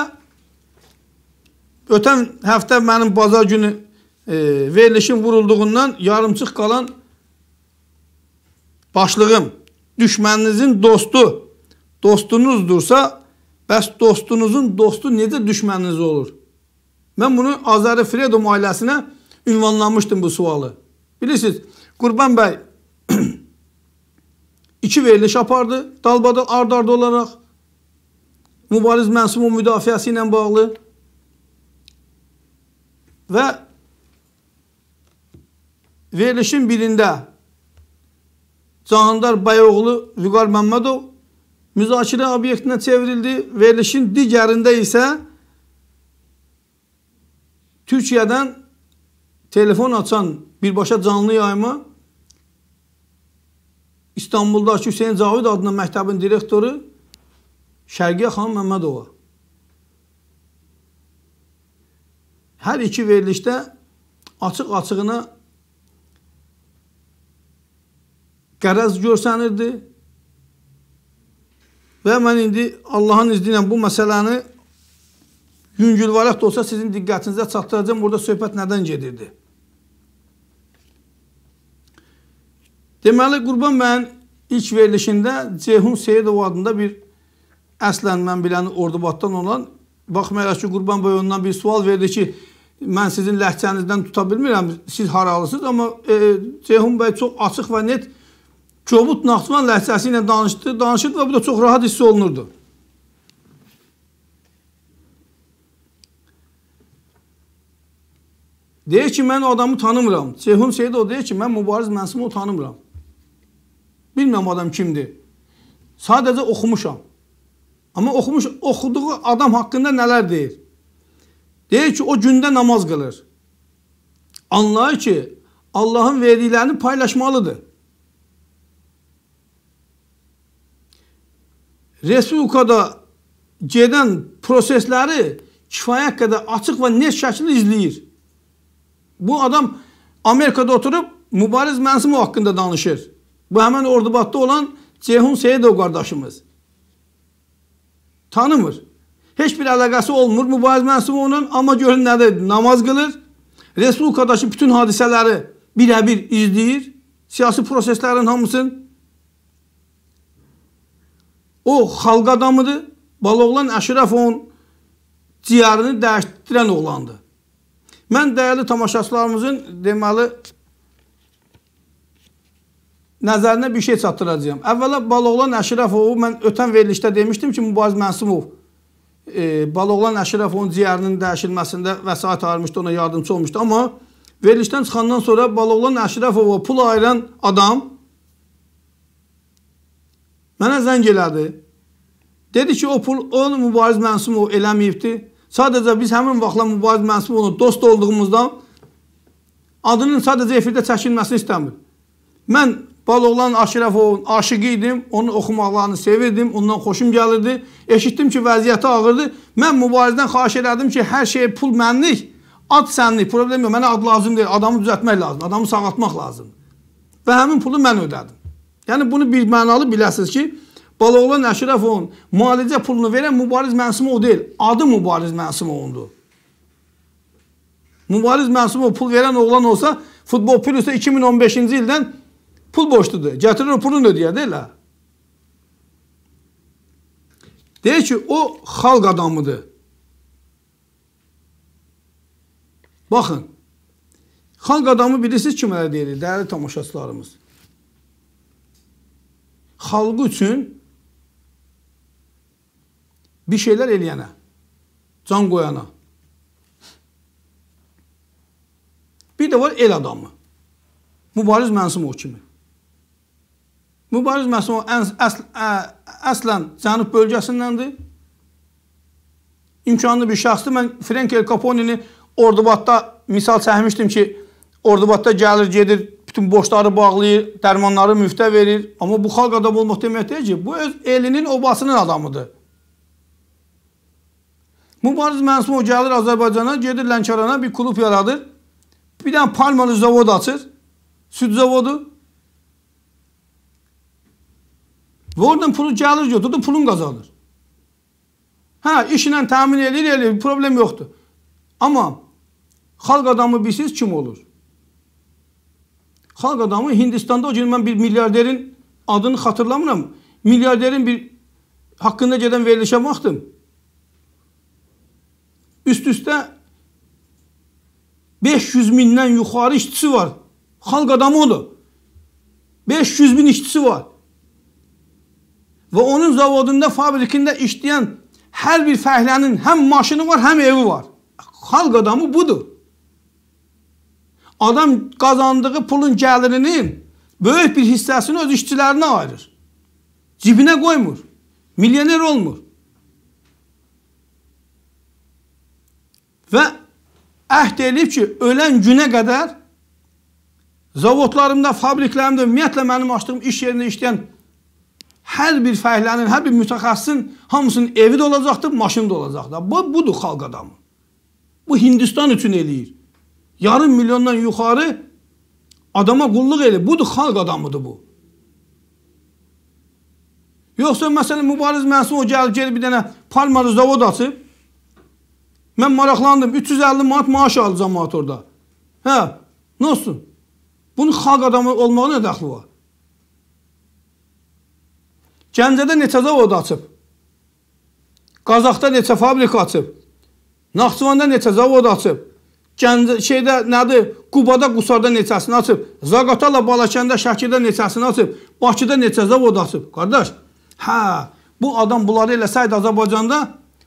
ötən həftə mənim bazar günü e, verilişin vurulduğundan yarımçıq qalan başlığım düşməninizin dostu dostunuzdursa, bəs dostunuzun dostu necə düşməniniz olur? Mən bunu Azəri Fredom ailəsinə ünvanlamışdım bu sualı. Bilirsiniz, Qurban bəy iki veriliş apardı, dalbadal ard-arda olaraq. Mübariz Mənsumov müdafiəsi ilə bağlı və verilişin birində Cahandar Bəyoğlu Vüqar Məmmədov müzakirə obyektinə çevrildi. Verilişin digərində isə Türkiyədən telefon açan birbaşa canlı yayımı İstanbuldakı Hüseyin Cavid adına məktəbin direktoru Şərqiyə xanım Məmmədova. Hər iki verilişdə açıq-açığına qərəz görsənirdi. Və mən indi Allahın izni ilə bu məsələni yüngülvaraq da olsa sizin diqqətinizə çatdıracağım. Burada söhbət nədən gedirdi? Deməli, Qurban bəyin ilk verilişində Ceyhun Seyidov adında bir əslən mən bilən ordubatdan olan, baxmayaraq ki, Qurban bəy ondan bir sual verdi ki, mən sizin ləhçənizdən tuta bilmirəm, siz haralısınız, amma e, e, Ceyhun bəy çox açıq və net Kobud Naxçıvan ləhcəsi ilə danışdı, danışırdı və bu da çox rahat hiss olunurdu. Deyir ki, mən adamı tanımıram. Ceyhun Seyidov deyir ki, mən Mübariz Mənsumu tanımıram. Bilmirəm adam kimdir. Sadəcə oxumuşam. Amma oxumuş, oxuduğu adam haqqında nələr deyir? Deyir ki, o gündə namaz qılır. Anlayır ki, Allahın verdiklərini paylaşmalıdır. Respublikada gedən prosesleri kifayət kadar açıq ve net şekilde izləyir. Bu adam Amerikada oturup Mübariz Mənsumov hakkında danışır. Bu həmin Ordubatda olan Ceyhun Seyidov kardeşimiz Tanımır. Heç bir əlaqəsi olmur Mübariz onun ama görün nədir? Namaz qılır. Respublikadaşı bütün hadiseleri birer bir izləyir. Siyasi proseslerin hamısını O xalq adamıdır. Baloğlan Əşrəfovun ciyarını dəyişdirən oğlandı. Mən dəyərli tamaşaçılarımızın deməli nəzərinə bir şey çatdıracağam. Əvvəla Baloğlan Əşrəfovu mən ötən verilişdə demişdim ki, Mübariz Mənsumov e, Baloğlan Əşrəfovun ciyərinin dəyişilməsində vəsait ayırmışdı, ona yardımçı olmuşdu. Amma verilişdən çıxandan sonra Baloğlan Əşrəfova pul ayıran adam Mənə zəng elədi. Dedi ki, o pul onu mübariz mənsubu eləməyibdi. Sadəcə biz həmin vaxtla mübariz mənsubu onun dost olduğumuzdan adının sadəcə efirdə çəkilməsini istəmir. Mən Baloğlan Aşirəfovun aşıqı idim, onun oxumaqlarını sevirdim, ondan xoşum gəlirdi. Eşitdim ki, vəziyyəti ağırdı. Mən mübarizdən xahiş elədim ki, hər şey pul mənlik, ad sənlik, problem yox, mənə ad lazım deyil, adamı düzəltmək lazım, adamı sağaltmaq lazım. Və həmin pulu mən ödədim. Yəni bunu bir mənalı biləsiniz ki, Baloğlan Əşrəfovun müalicə pulunu verən Mübariz Məsumov deyil, adı Mübariz Məsumovundur. Mübariz Məsumov pul verən oğlan olsa, futbol plus 2015-ci ildən pul borcludur. Gətirir o pulunu ödəyədi elə. Deyir ki, o xalq adamıdır. Baxın, xalq adamı bilirsiniz kimə deyilir, dəyərli tamaşaçılarımız xalqı üçün bir şeylər eləyənə, can qoyana. Bir də var el adamı. Mübariz Mənsumov kimi. Mübariz Məsumov əsl, ə, əslən Cənub bölgəsindəndir. İmkanlı bir şəxsdir. Mən Frank El Caponini Ordubatda misal çəkmişdim ki, Ordubatda gəlir, gedir, bütün borcları bağlayır, dərmanları müftə verir. Amma bu xalq adamı olmaq demək deyil ki, bu öz elinin, obasının adamıdır. Mübariz Mənsumov gəlir Azərbaycana, gedir Lənkərana bir klub yaradır. Bir dənə palmalı zavod açır. Süd zavodu. Və oradan pulu gəlir götürdü, pulun qazanır. Hə, işlə təmin edir, edir, problem yoxdur. Amma xalq adamı bilirsiniz kim olur? Halk adamı Hindistan'da hocam ben bir milyarderin adını hatırlamıyorum. Milyarderin bir hakkında gelen verilişe baktım. Üst üste 500 binden yukarı işçisi var. Halk adamı oldu. 500 bin işçisi var. Ve onun zavodunda, fabrikinde işleyen her bir fəhlənin hem maşını var, hem evi var. Halk adamı budur. Adam qazandığı pulun gəlirinin böyük bir hissəsini öz işçilərinə ayırır. Cibinə qoymur. Milyoner olmur. Və əhd elib ki, ölən günə qədər zavodlarımda, fabriklərimdə, ümumiyyətlə mənim açdığım iş yerində işləyən hər bir fəhlənin, hər bir mütəxəssisin hamısının evi də olacaqdır, maşını da olacaqdır. Bu, budur xalq adamı. Bu Hindistan üçün eləyir yarım milyondan yuxarı adama qulluq elib. Budur xalq adamıdır bu. Yoxsa məsələn Mübariz Məsum o gəlib gəlir bir dənə Parmalı zavod açıb. Mən maraqlandım. 350 manat maaş alacağam mat orada. Hə, nə olsun? Bunun xalq adamı olmağa nə dəxli var? Gəncədə neçə zavod açıb? Qazaxda neçə fabrika açıb? Naxçıvanda neçə zavod açıb? Gəncə şeydə nədir? Qubada, Qusarda neçəsini açıb, Zaqatala, Balakəndə, Şəkirdə neçəsini açıb, Bakıda neçə zavod açıb. Qardaş, hə, bu adam bunları eləsəydi Azərbaycanda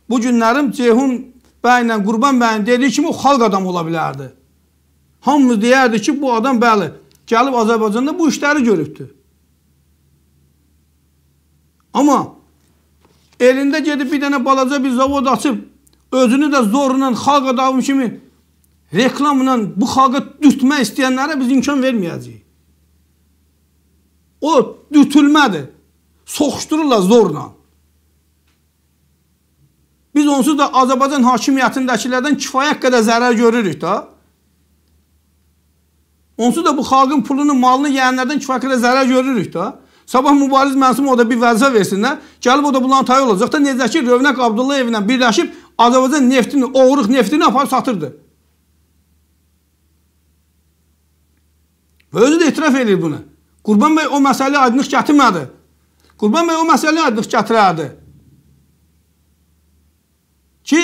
bu günlərim Ceyhun bəylə Qurban bəyin dediyi kimi o xalq adamı ola bilərdi. Hamımız deyərdi ki, bu adam bəli, gəlib Azərbaycanda bu işləri görübdür. Amma elində gedib bir dənə balaca bir zavod açıb, özünü də zorla xalq adamı kimi reklamla bu xalqı dürtmək istəyənlərə biz imkan verməyəcəyik. O dürtülmədir. Soxuşdururlar zorla. Biz onsuz da Azərbaycan hakimiyyətindəkilərdən kifayət qədər zərər görürük da. Onsuz da bu xalqın pulunu, malını yeyənlərdən kifayət qədər zərər görürük da. Sabah Mübariz Mənsumov da bir vəzifə versinlər, gəlib o da Bulantay olacaq da Necəki Rövnək Abdullayevlə birləşib Azərbaycan neftini, oğruq neftini aparıb satırdı. Və özü də etiraf edir bunu. Qurban bəy o məsələ aydınlıq gətirmədi. Qurban bəy o məsələ aydınlıq gətirərdi. Ki,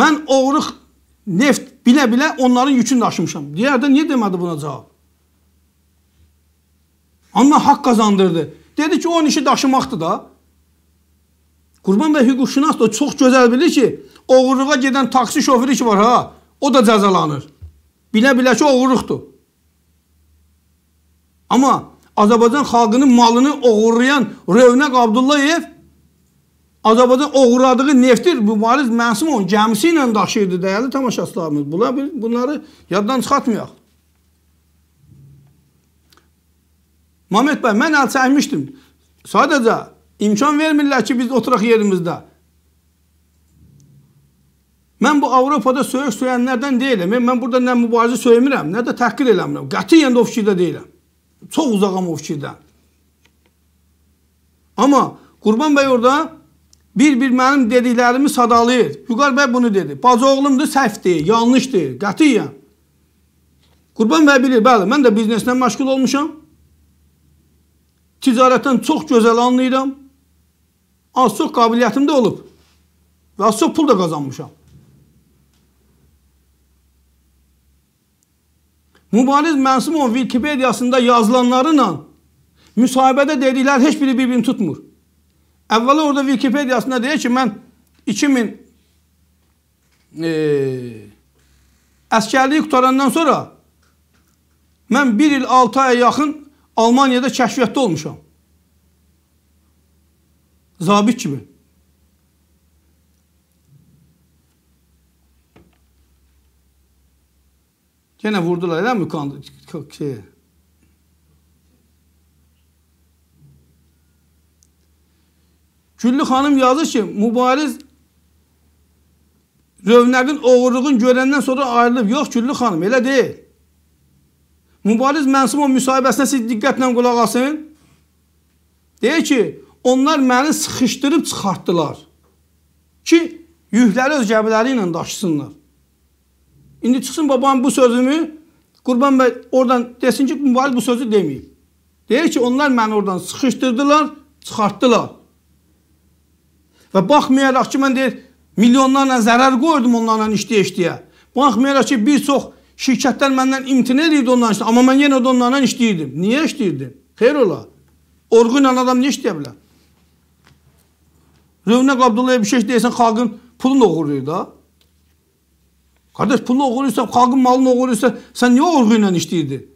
mən oğruq neft bilə-bilə onların yükünü daşımışam. Deyərdə, niyə demədi buna cavab? Amma haqq qazandırdı. Dedi ki, onun işi daşımaqdır da. Qurban bəy hüquqşünas da çox gözəl bilir ki, oğurluğa gedən taksi şoförü ki var ha, o da cəzalanır. Bilə-bilə ki, oğurluqdur. Amma Azərbaycan xalqının malını oğurlayan Rövnəq Abdullayev Azərbaycan oğurladığı nefti Mübariz Mənsumovun gəmisi ilə daşıyırdı dəyərli tamaşaçılarımız. Bunlar bunları yaddan çıxartmayaq. Mamet bəy, mən əl çəkmişdim. Sadəcə imkan vermirlər ki, biz oturaq yerimizdə. Mən bu Avropada söyüş söyənlərdən deyiləm. Mən burada nə mübarizə söymirəm, nə də təhqir eləmirəm. Qətiyyən də o fikirdə deyiləm. Çox uzağam o fikirdən. Amma Qurban bəy orada bir-bir mənim dediklərimi sadalayır. Vüqar bəy bunu dedi. Bacı oğlumdur, səhvdir, yanlışdır, qətiyyən. Qurban bəy bilir, bəli, mən də bizneslə məşğul olmuşam. Ticarətdən çox gözəl anlayıram. Az çox qabiliyyətim də olub. Və az çox pul da qazanmışam. Mübariz Mənsumovun Wikipediyasında yazılanlarla müsahibədə dediklər heç biri bir-birini tutmur. Əvvəla orada Wikipediyasında deyir ki, mən 2000 e, əskərliyi qutarandan sonra mən 1 il 6 aya yaxın Almaniyada kəşfiyyatda olmuşam. Zabit kimi. Yenə vurdular, eləmi qandı şey. Güllü xanım yazır ki, mübariz Rövnəqin oğurluğun görəndən sonra ayrılıb. Yox, Güllü xanım, elə deyil. Mübariz Mənsumov müsahibəsinə siz diqqətlə qulaq asın. Deyir ki, onlar məni sıxışdırıb çıxartdılar ki, yükləri öz gəbiləri ilə daşısınlar. İndi çıxsın babam bu sözümü Qurban bəy oradan desin ki, mübariz bu sözü deməyib. Deyir ki, onlar məni oradan sıxışdırdılar, çıxartdılar. Və baxmayaraq ki, mən deyir, milyonlarla zərər qoydum onlarla işləyə-işləyə. Baxmayaraq ki, bir çox şirkətlər məndən imtina edirdi ondan işləyə. Amma mən yenə də onlarla işləyirdim. Niyə işləyirdim? Xeyr ola. Orqu ilə adam niyə işləyə bilər? Rövnəq Abdullayev bir şey deyəsən, xalqın pulunu uğurluyor da. Kardeş pulla uğurluysa, halkın malını uğurluysa sen niye uğurluyla işleyirdi?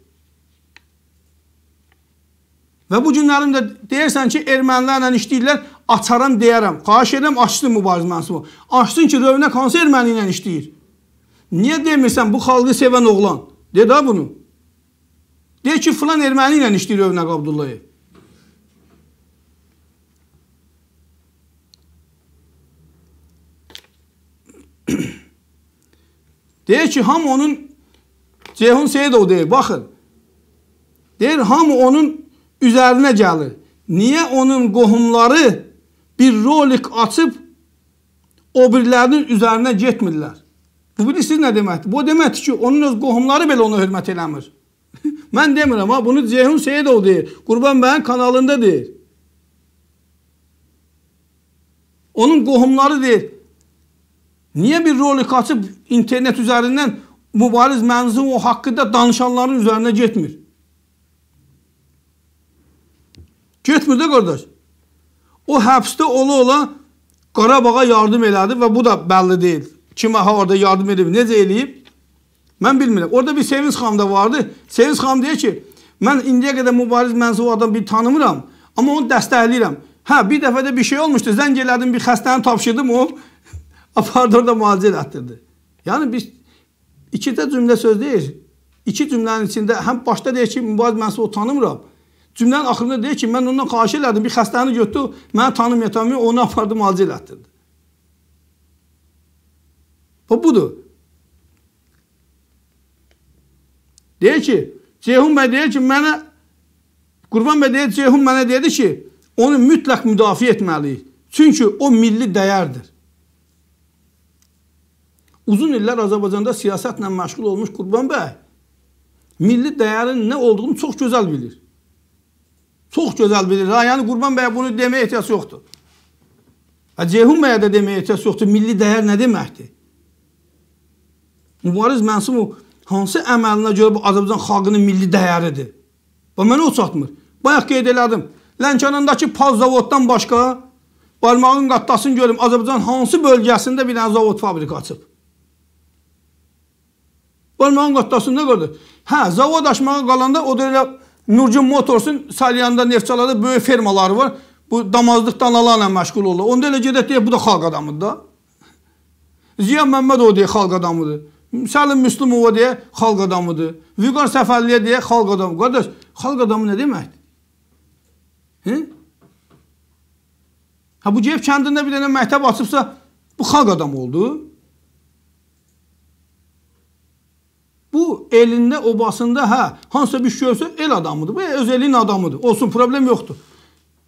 Və bu günlərimdə deyirsən ki, ermənilərlə işləyirlər, açaram deyərəm. Xahiş edirəm, açsın Mübariz Mənsubu. Açsın ki, rövnək hansı erməni ilə işləyir? Niyə demirsən bu xalqı sevən oğlan? De da bunu. De ki, filan erməni ilə işləyir rövnək Abdullayev. Deyir ki, hamı onun Ceyhun Seyidov deyir, baxın. Deyir, hamı onun üzərinə gəlir. Niyə onun qohumları bir rolik açıb o birilərinin üzərinə getmirlər? Bu bilirsiniz nə deməkdir? Bu deməkdir ki, onun öz qohumları belə ona hörmət eləmir. Mən demirəm ha, bunu Ceyhun Seyidov deyir. Qurban bəyin kanalında deyir. Onun qohumları deyir. Niyə bir rolik açıb internet üzərindən mübariz mənzum o haqqında danışanların üzərinə getmir? Getmir də qardaş. O həbsdə ola-ola Qarabağa yardım elədi və bu da bəlli deyil. Kimə ha orada yardım edib, necə eləyib? Mən bilmirəm. Orada bir Sevinç xanım da vardı. Sevinç xanım deyir ki, mən indiyə qədər mübariz mənzum adam bir tanımıram, amma onu dəstəkləyirəm. Hə, bir dəfə də bir şey olmuşdu. Zəng elədim, bir xəstəni tapşırdım, o Apardı orada müalicə elətdirdi. Yəni biz ikidə cümlə söz deyir. İki cümlənin içində həm başda deyir ki, mübariz mən sizi tanımıram. Cümlənin axırında deyir ki, mən ondan xahiş elədim, bir xəstəni götürdü, məni tanımıyor, tanımıyor, onu apardı müalicə elətdirdi. Bu budur. Deyir ki, Ceyhun bəy deyir ki, mənə Qurban bəy deyir, Ceyhun mənə dedi ki, onu mütləq müdafiə etməliyik. Çünki o milli dəyərdir uzun illər Azərbaycanda siyasətlə məşğul olmuş Qurban bəy milli dəyərin nə olduğunu çox gözəl bilir. Çox gözəl bilir. Ha, yəni Qurban bəyə bunu deməyə ehtiyac yoxdur. Ha, Ceyhun bəyə də deməyə ehtiyac yoxdur. Milli dəyər nə deməkdir? Mübariz Mənsumov hansı əməlinə görə bu Azərbaycan xalqının milli dəyəridir? Və mənə o çatmır. Bayaq qeyd elədim. Lənkərandakı paz zavoddan başqa barmağın qatdasını görüm Azərbaycan hansı bölgəsində bir dənə zavod fabrika açıb? Barmağın qatdasında qardaş. Hə, zavod açmağa qalanda o da elə Nurcun Motorsun Salyanda neftçalada böyük fermaları var. Bu damazlıq danalarla məşğul olur. Onda elə gedək deyək, bu da xalq adamıdır da. Ziya Məmmədov deyə xalq adamıdır. Səlim Müslümova deyə xalq adamıdır. Vüqar Səfərliyə deyə xalq adamı. Qardaş, xalq adamı nə deməkdir? Hə? Hə bu gəlib kəndində bir dənə məktəb açıbsa, bu xalq adamı oldu. Bu elində, obasında hə, hansısa bir şey olsa el adamıdır. Bu öz elin adamıdır. Olsun, problem yoxdur.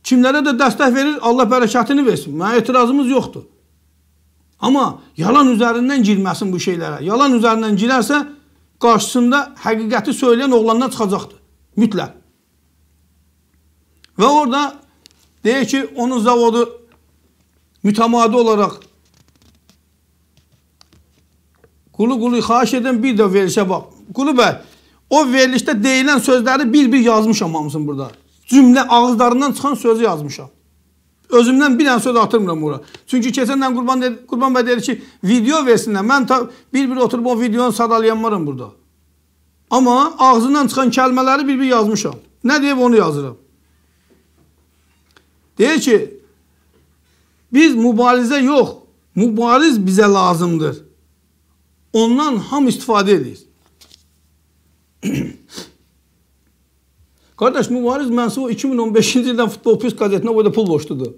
Kimlərə də dəstək verir, Allah bərəkətini versin. Mənə etirazımız yoxdur. Amma yalan üzərindən girməsin bu şeylərə. Yalan üzərindən girərsə, qarşısında həqiqəti söyləyən oğlandan çıxacaqdır. Mütləq. Və orada deyək ki, onun zavodu mütəmadi olaraq Kulu kulu haşeden bir de verilişe bak. Kulu bəy, o verilişdə deyilən sözleri bir-bir yazmışam hamısını burada. Cümlə ağızlarından çıxan sözü yazmışam. Özümden bir dənə söz atırmıram bura. Çünki keçəndən Qurban kurban Qurban bəy dedi ki, video versinlər. Mən bir-bir oturup o videonu sadalayanmaram burada. Ama ağzından çıkan kəlmələri bir-bir yazmışam. Nə deyib onu yazırım? Deyir ki, biz mübalizə yok, mübariz bize lazımdır. Ondan hamı istifadə edir. Qardaş, Mübariz Mənsur 2015-ci ildən Futbol Plus qazetinə o da pul borçludur.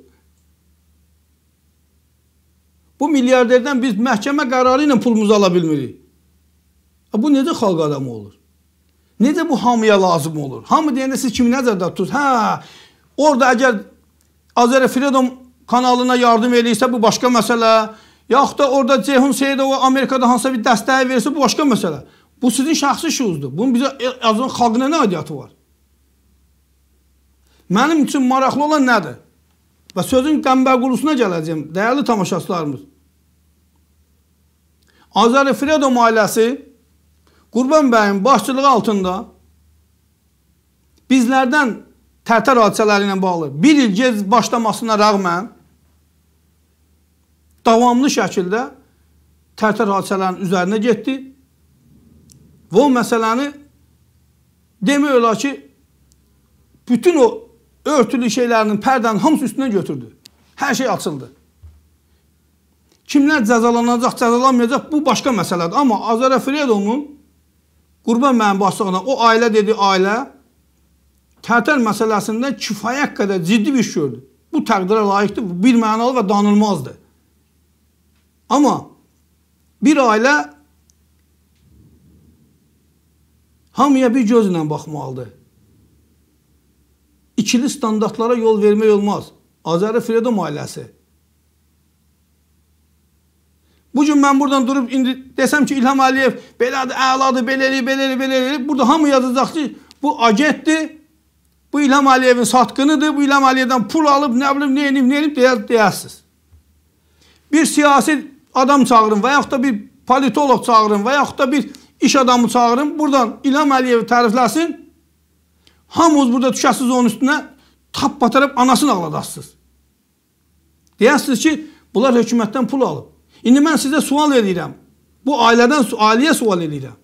Bu milyarderdən biz məhkəmə qərarı ilə pulumuzu ala bilmirik. Bu necə xalq adamı olur? Necə bu hamıya lazım olur? Hamı deyəndə siz kimi nəzərdə tutur? Hə, orada əgər Azərə Freedom kanalına yardım eləyirsə, bu başqa məsələ. Yaxud da orada Ceyhun Seyidova Amerikada hansısa bir dəstəyi versə, bu başqa məsələ. Bu sizin şəxsi işinizdir. Bunun bizə e, azın xalqına nə aidiyyatı var? Mənim üçün maraqlı olan nədir? Və sözün Qəmbəqulusuna gələcəm, dəyərli tamaşaçılarımız. Azəri Fredom ailəsi Qurban bəyin başçılığı altında bizlərdən tərtər hadisələri ilə bağlı bir il gec başlamasına rəğmən davamlı şəkildə tərtər hadisələrin üzərinə getdi. Və o məsələni demək olar ki, bütün o örtülü şeylərinin pərdənin hamısı üstünə götürdü. Hər şey açıldı. Kimlər cəzalanacaq, cəzalanmayacaq bu başqa məsələdir. Amma Azər Əfriyedovun qurban mənbasılığına o ailə dedi ailə tərtər məsələsində kifayət qədər ciddi bir iş gördü. Bu təqdirə layiqdir, bir mənalı və danılmazdır. Ama bir aile hamıya bir gözlə baxmalıdır. İkili standartlara yol vermək olmaz. Azəri Fredom ailəsi. Bugün mən buradan durup indi desem ki, İlham Aliyev beladı, əladır, beleri, beleri, beleri Burada hamı yazacaq ki, bu acetti, bu İlham Aliyev'in satqınıdır, bu İlham Əliyevdən pul alıp ne bilim, ne edib, ne edib deyər, deyərsiniz. Bir siyaset adam çağırın və yaxud da bir politolog çağırın və yaxud da bir iş adamı çağırın. Buradan İlham Əliyevi tərifləsin. Hamınız burada düşəsiz onun üstünə tap batarıb anasını ağladasınız. Deyəsiniz ki, bunlar hökumətdən pul alıb. İndi mən sizə sual edirəm. Bu ailədən, ailəyə sual edirəm.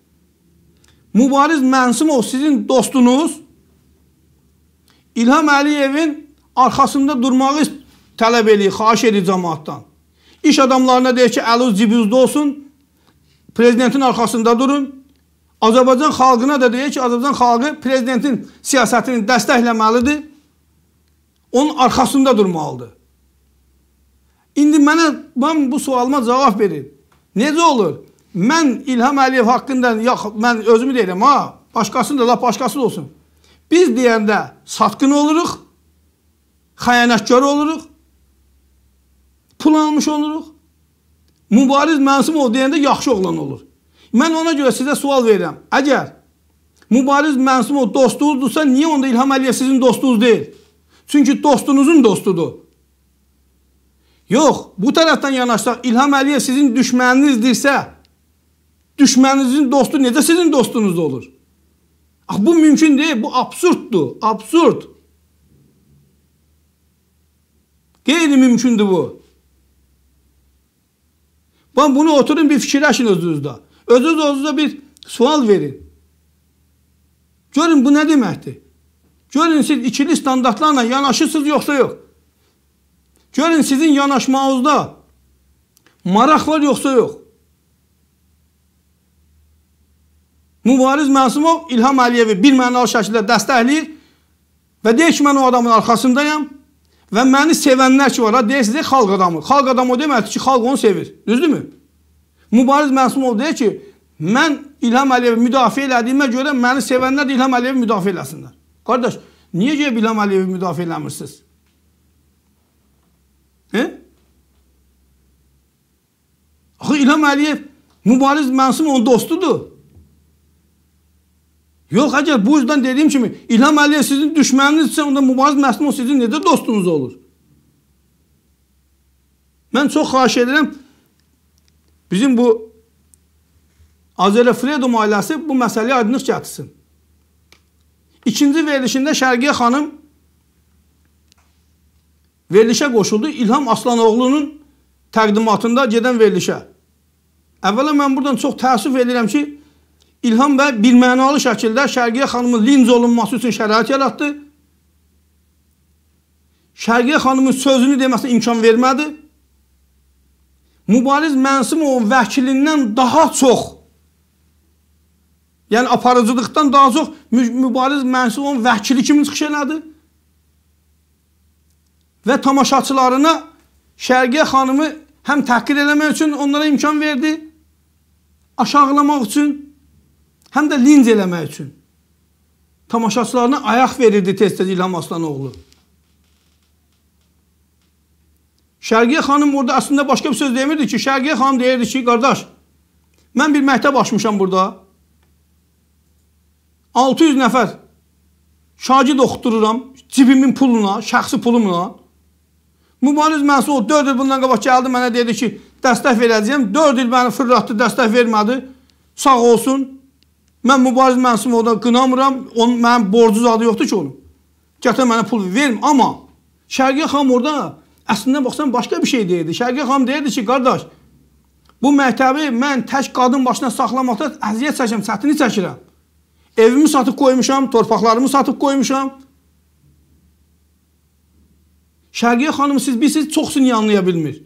Mübariz Mənsimov sizin dostunuz İlham Əliyevin arxasında durmağı tələb edir, xahiş edir cəmaatdan. İş adamlarına deyək ki, əluz cibinizdə olsun, prezidentin arxasında durun. Azərbaycan xalqına da deyək ki, Azərbaycan xalqı prezidentin siyasətini dəstəkləməlidir. Onun arxasında durmalıdır. İndi mənə mən bu sualıma cavab verin. Necə olur? Mən İlham Əliyev haqqında yaxud mən özümü deyirəm ha, başqasını da lap başqası olsun. Biz deyəndə satqın oluruq, xəyanətkar oluruq pul almış oluruq. Mübariz Mənsumov deyəndə yaxşı oğlan olur. Mən ona görə sizə sual verirəm. Əgər Mübariz Mənsumov dostunuzdursa, niyə onda İlham Əliyev sizin dostunuz deyil? Çünki dostunuzun dostudur. Yox, bu tərəfdən yanaşsaq İlham Əliyev sizin düşməninizdirsə, düşməninizin dostu necə sizin dostunuz olur? Ax, bu mümkün deyil, bu absurddur, absurd. Qeyri-mümkündür bu. Bakın bunu oturun bir fikirləşin özünüzdə. Özünüz özünüzə bir sual verin. Görün bu nə deməkdir? Görün siz ikili standartlarla yanaşırsınız yoxsa yox? Görün sizin yanaşmağınızda maraq var yoxsa yox? Mübariz Məsumov İlham Əliyevi bir mənalı şəkildə dəstəkləyir və deyir ki, mən o adamın arxasındayam. Və məni sevənlər ki, var, deyəsiniz, xalq adamı. Xalq adamı o deməkdir ki, xalq onu sevir. Düzdürmü? Mübariz Məsumov deyir ki, mən İlham Əliyevi müdafiə elədiyimə görə məni sevənlər də İlham Əliyevi müdafiə eləsinlər. Qardaş, niyə gəlib İlham Əliyevi müdafiə eləmirsiniz? He? Hə? Axı İlham Əliyev Mübariz Məsumovun dostudur. Yox, əgər bu yüzdən dediyim kimi İlham Əliyev sizin düşməninizsə, onda Mubariz Məsumov sizin necə dostunuz olur? Mən çox xahiş edirəm, bizim bu Azərə Fredom ailəsi bu məsələyə aydınlıq gətirsin. İkinci verilişində Şərqiyə xanım verilişə qoşuldu. İlham Aslanoğlunun təqdimatında gedən verilişə. Əvvəla mən buradan çox təəssüf edirəm ki, İlham bəy birmənalı şəkildə Şərqiyə xanımın linc olunması üçün şərait yaratdı. Şərqiyə xanımın sözünü deməsinə imkan vermədi. Mübariz Mənsimovun vəkilindən daha çox, yəni aparıcılıqdan daha çox Mübariz Mənsimovun vəkili kimi çıxış elədi. Və tamaşaçılarına Şərqiyə xanımı həm təhqir eləmək üçün onlara imkan verdi, aşağılamaq üçün, həm də linc eləmək üçün tamaşaçılarına ayaq verirdi tez-tez İlham Aslanoğlu. Şərqiyə xanım orada əslində başqa bir söz demirdi ki, Şərqiyə xanım deyirdi ki, qardaş, mən bir məktəb açmışam burada. 600 nəfər şagird oxudururam cibimin puluna, şəxsi pulumla. Mübariz Mənsur 4 il bundan qabaq gəldi mənə dedi ki, dəstək verəcəyəm. 4 il məni fırlatdı, dəstək vermədi. Sağ olsun. Mən Mübariz Mənsumovdan qınamıram. Onun mənim borcu zadı yoxdur ki onun. Gətir mənə pul verim, amma Şərqi xan orada əslində baxsan başqa bir şey deyirdi. Şərqi xan deyirdi ki, qardaş, bu məktəbi mən tək qadın başına saxlamaqda əziyyət çəkirəm, çətini çəkirəm. Evimi satıb qoymuşam, torpaqlarımı satıb qoymuşam. Şərqiyə xanım siz bilirsiniz, çoxsunu anlaya bilmir.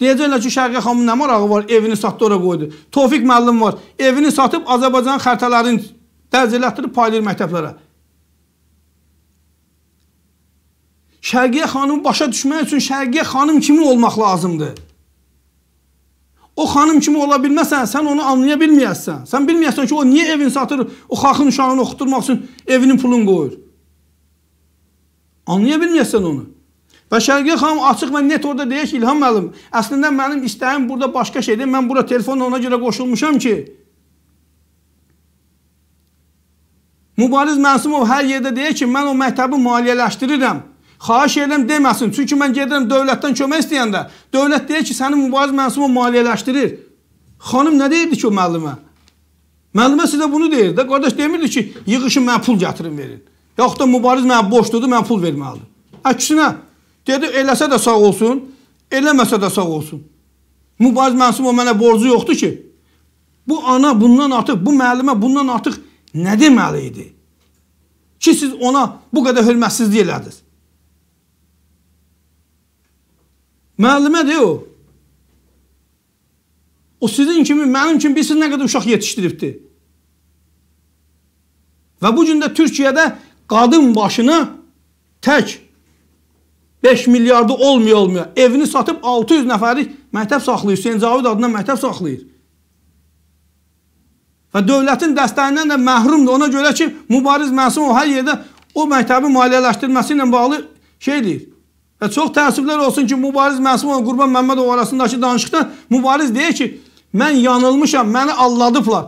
Deyəcəklər ki, Şərqi xanımın nə marağı var, evini satdı ora qoydu. Tofiq müəllim var, evini satıb Azərbaycan xəritələrini dərcələtdirib paylayır məktəblərə. Şərqiyə xanımı başa düşmək üçün Şərqiyə xanım kimi olmaq lazımdır. O xanım kimi ola bilməsən, sən onu anlaya bilməyəsən. Sən bilməyəsən ki, o niyə evini satır, o xalqın uşağını oxuturmaq üçün evinin pulunu qoyur. Anlaya bilməyəsən onu. Və Şərqi xanım açıq və net orada deyək İlham müəllim, əslində mənim istəyim burada başqa şeydir. Mən bura telefonla ona görə qoşulmuşam ki, Mübariz Məsumov hər yerdə deyir ki, mən o məktəbi maliyyələşdirirəm. Xahiş edirəm deməsin. Çünki mən gedirəm dövlətdən kömək istəyəndə, dövlət deyir ki, səni Mübariz Məsumov maliyyələşdirir. Xanım nə deyirdi ki o müəllimə? Müəllimə sizə bunu deyir də, qardaş demirdi ki, yığışın mənə pul gətirin verin. Yaxud da Mübariz mənə borcludur, mən pul verməlidir. Əksinə, Dedi, eləsə də sağ olsun, eləməsə də sağ olsun. Mübariz Mənsumov mənə borcu yoxdur ki, bu ana bundan artıq, bu müəllimə bundan artıq nə deməli idi? Ki, siz ona bu qədər hörmətsizlik elədiniz. Müəllimədir o. O sizin kimi, mənim kimi bilsin nə qədər uşaq yetişdiribdir. Və bu gün də Türkiyədə qadın başına tək 5 milyardı olmuyor olmuyor. Evini satıb 600 nəfəri məktəb saxlayır. Hüseyin Cavid adına məktəb saxlayır. Və dövlətin dəstəyindən də məhrumdur. Ona görə ki, Mübariz Məsum o hər yerdə o məktəbi maliyyələşdirməsi ilə bağlı şey deyir. Və çox təəssüflər olsun ki, Mübariz Məsumov Qurban Məmmədov arasındakı danışıqda Mübariz deyir ki, mən yanılmışam, məni alladıblar.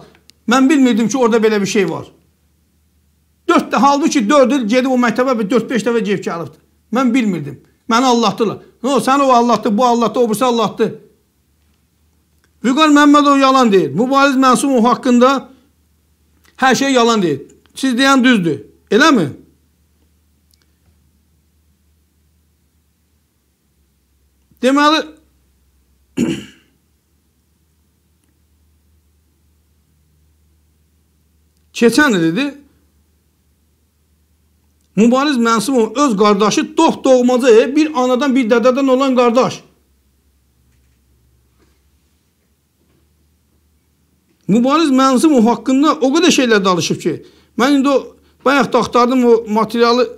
Mən bilmirdim ki, orada belə bir şey var. 4 halbuki 4 il gedib o məktəbə 4-5 dəfə gedib gəlibdir. Mən bilmirdim. Məni aldatdılar. No, sən o Allah'tı, bu Allah'tı, o birisi aldatdı. Vüqar Məmmədov yalan deyir. Mübariz Mənsumov haqqında hər şey yalan deyir. Siz deyən düzdür. Eləmi? Deməli Keçən il idi Mübariz Mənsumov öz qardaşı dox doğmacı bir anadan bir dədədən olan qardaş. Mübariz Mənsumov haqqında o qədər şeylər danışıb ki, mən indi o bayaq da axtardım o materialı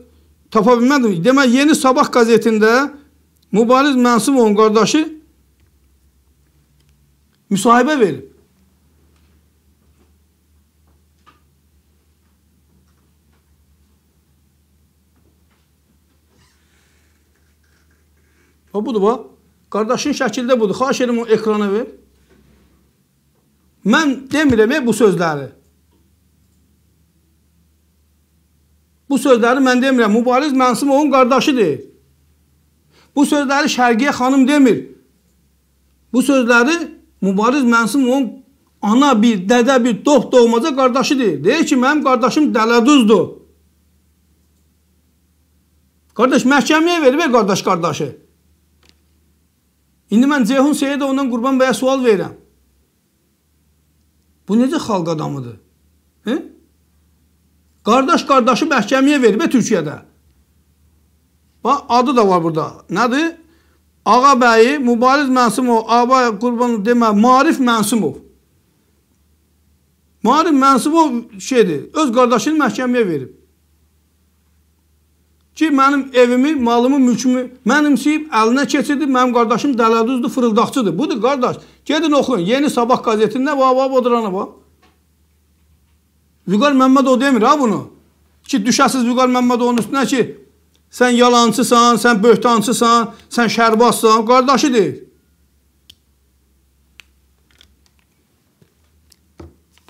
tapa bilmədim. Demək Yeni Sabah qəzetində Mübariz Mənsumovun qardaşı müsahibə verib. O budur bax. Qardaşın şəkildə budur. Xahiş edirəm onu ekrana ver. Mən demirəm ey, bu sözləri. Bu sözləri mən demirəm. Mübariz Mənsumovun qardaşıdır. Bu sözləri Şərqiyə xanım demir. Bu sözləri Mübariz Mənsumovun ana bir, dədə bir, dox doğmaca qardaşıdır. Deyir ki, mənim qardaşım dələduzdur. Qardaş, məhkəməyə verir, ver qardaş qardaşı. İndi mən Ceyhun Seyidovdan Qurban bəyə sual verirəm. Bu necə xalq adamıdır? He? Qardaş qardaşı məhkəməyə verib e, Türkiyədə. Bax adı da var burada. Nədir? Ağa bəyi Mübariz Mənsumov, Ağa Qurban demə, Marif Mənsumov. Marif Mənsumov şeydir, öz qardaşını məhkəməyə verib ki, mənim evimi, malımı, mülkümü mənimsəyib, əlinə keçirdi, mənim qardaşım dələduzdur, fırıldaqçıdır. Budur, qardaş. Gedin oxuyun, Yeni Sabah qazetində, va, va, bodurana, va. Vüqar Məmmədov demir ha bunu. Ki, düşəsiz Vüqar Məmmədovun üstünə ki, sən yalancısan, sən böhtancısan, sən şərbazsan, qardaşı deyil.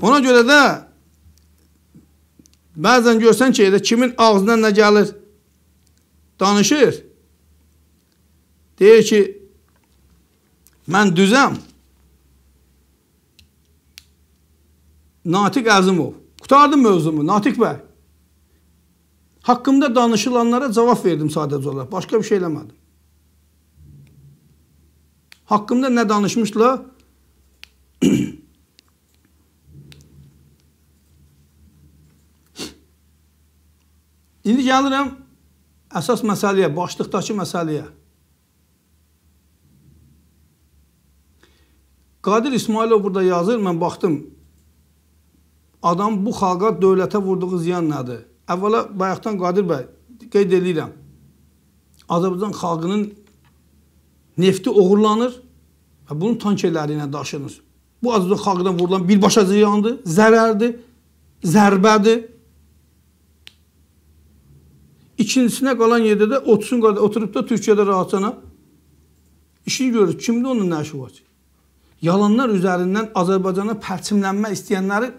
Ona görə də bəzən görsən ki, kimin ağzından nə gəlir, danışır. Deyir ki, mən düzəm. Natiq Əzimov. Qutardım mövzumu, Natik bəy. Hakkımda danışılanlara cevap verdim sadece olarak. Başka bir şey eləmədim. Hakkımda ne danışmışlar? İndi gəlirəm Əsas məsələyə, başlıqdakı məsələyə. Qadir İsmailov burada yazır, mən baxdım. Adam bu xalqa dövlətə vurduğu ziyan nədir? Əvvəla bayaqdan Qadir bəy qeyd edirəm. Azərbaycan xalqının nefti oğurlanır və bunun tankerləri ilə daşınır. Bu Azərbaycan xalqına vurulan birbaşa ziyandır, zərərdir, zərbədir. İkincisine qalan yerdə də otsun qədər oturub da Türkiyədə rahatcana işini görür. Kimdə onun nə işi var? Yalanlar üzərindən Azərbaycana pərçimlənmə istəyənləri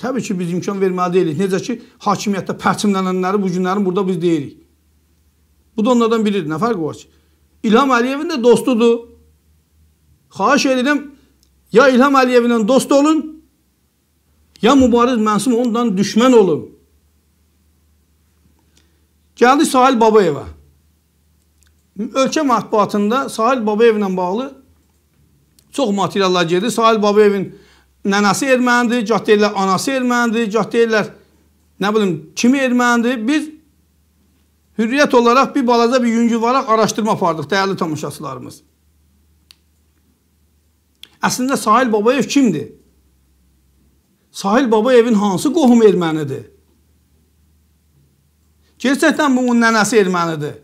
təbii ki biz imkan verməli deyilik. Necə ki hakimiyyətdə pərçimlənənləri bu günlərin burada biz deyirik. Bu da onlardan biridir. Nə fərqi var ki? İlham Əliyevin də dostudur. Xahiş edirəm ya İlham Əliyevlə dost olun, ya Mübariz Mənsum ondan düşmən olun. Gəldi Sahil Babayevə. Ölkə mətbuatında Sahil Babayev ilə bağlı çox materiallar gedir. Sahil Babayevin nənəsi ermənidir, gah deyirlər anası ermənidir, gah deyirlər nə bilim kimi ermənidir. Biz hürriyyət olaraq bir balaca bir yüngülvaraq araşdırma apardıq dəyərli tamaşaçılarımız. Əslində Sahil Babayev kimdir? Sahil Babayevin hansı qohum ermənidir? Gerçəkdən bunun nənəsi ermənidir.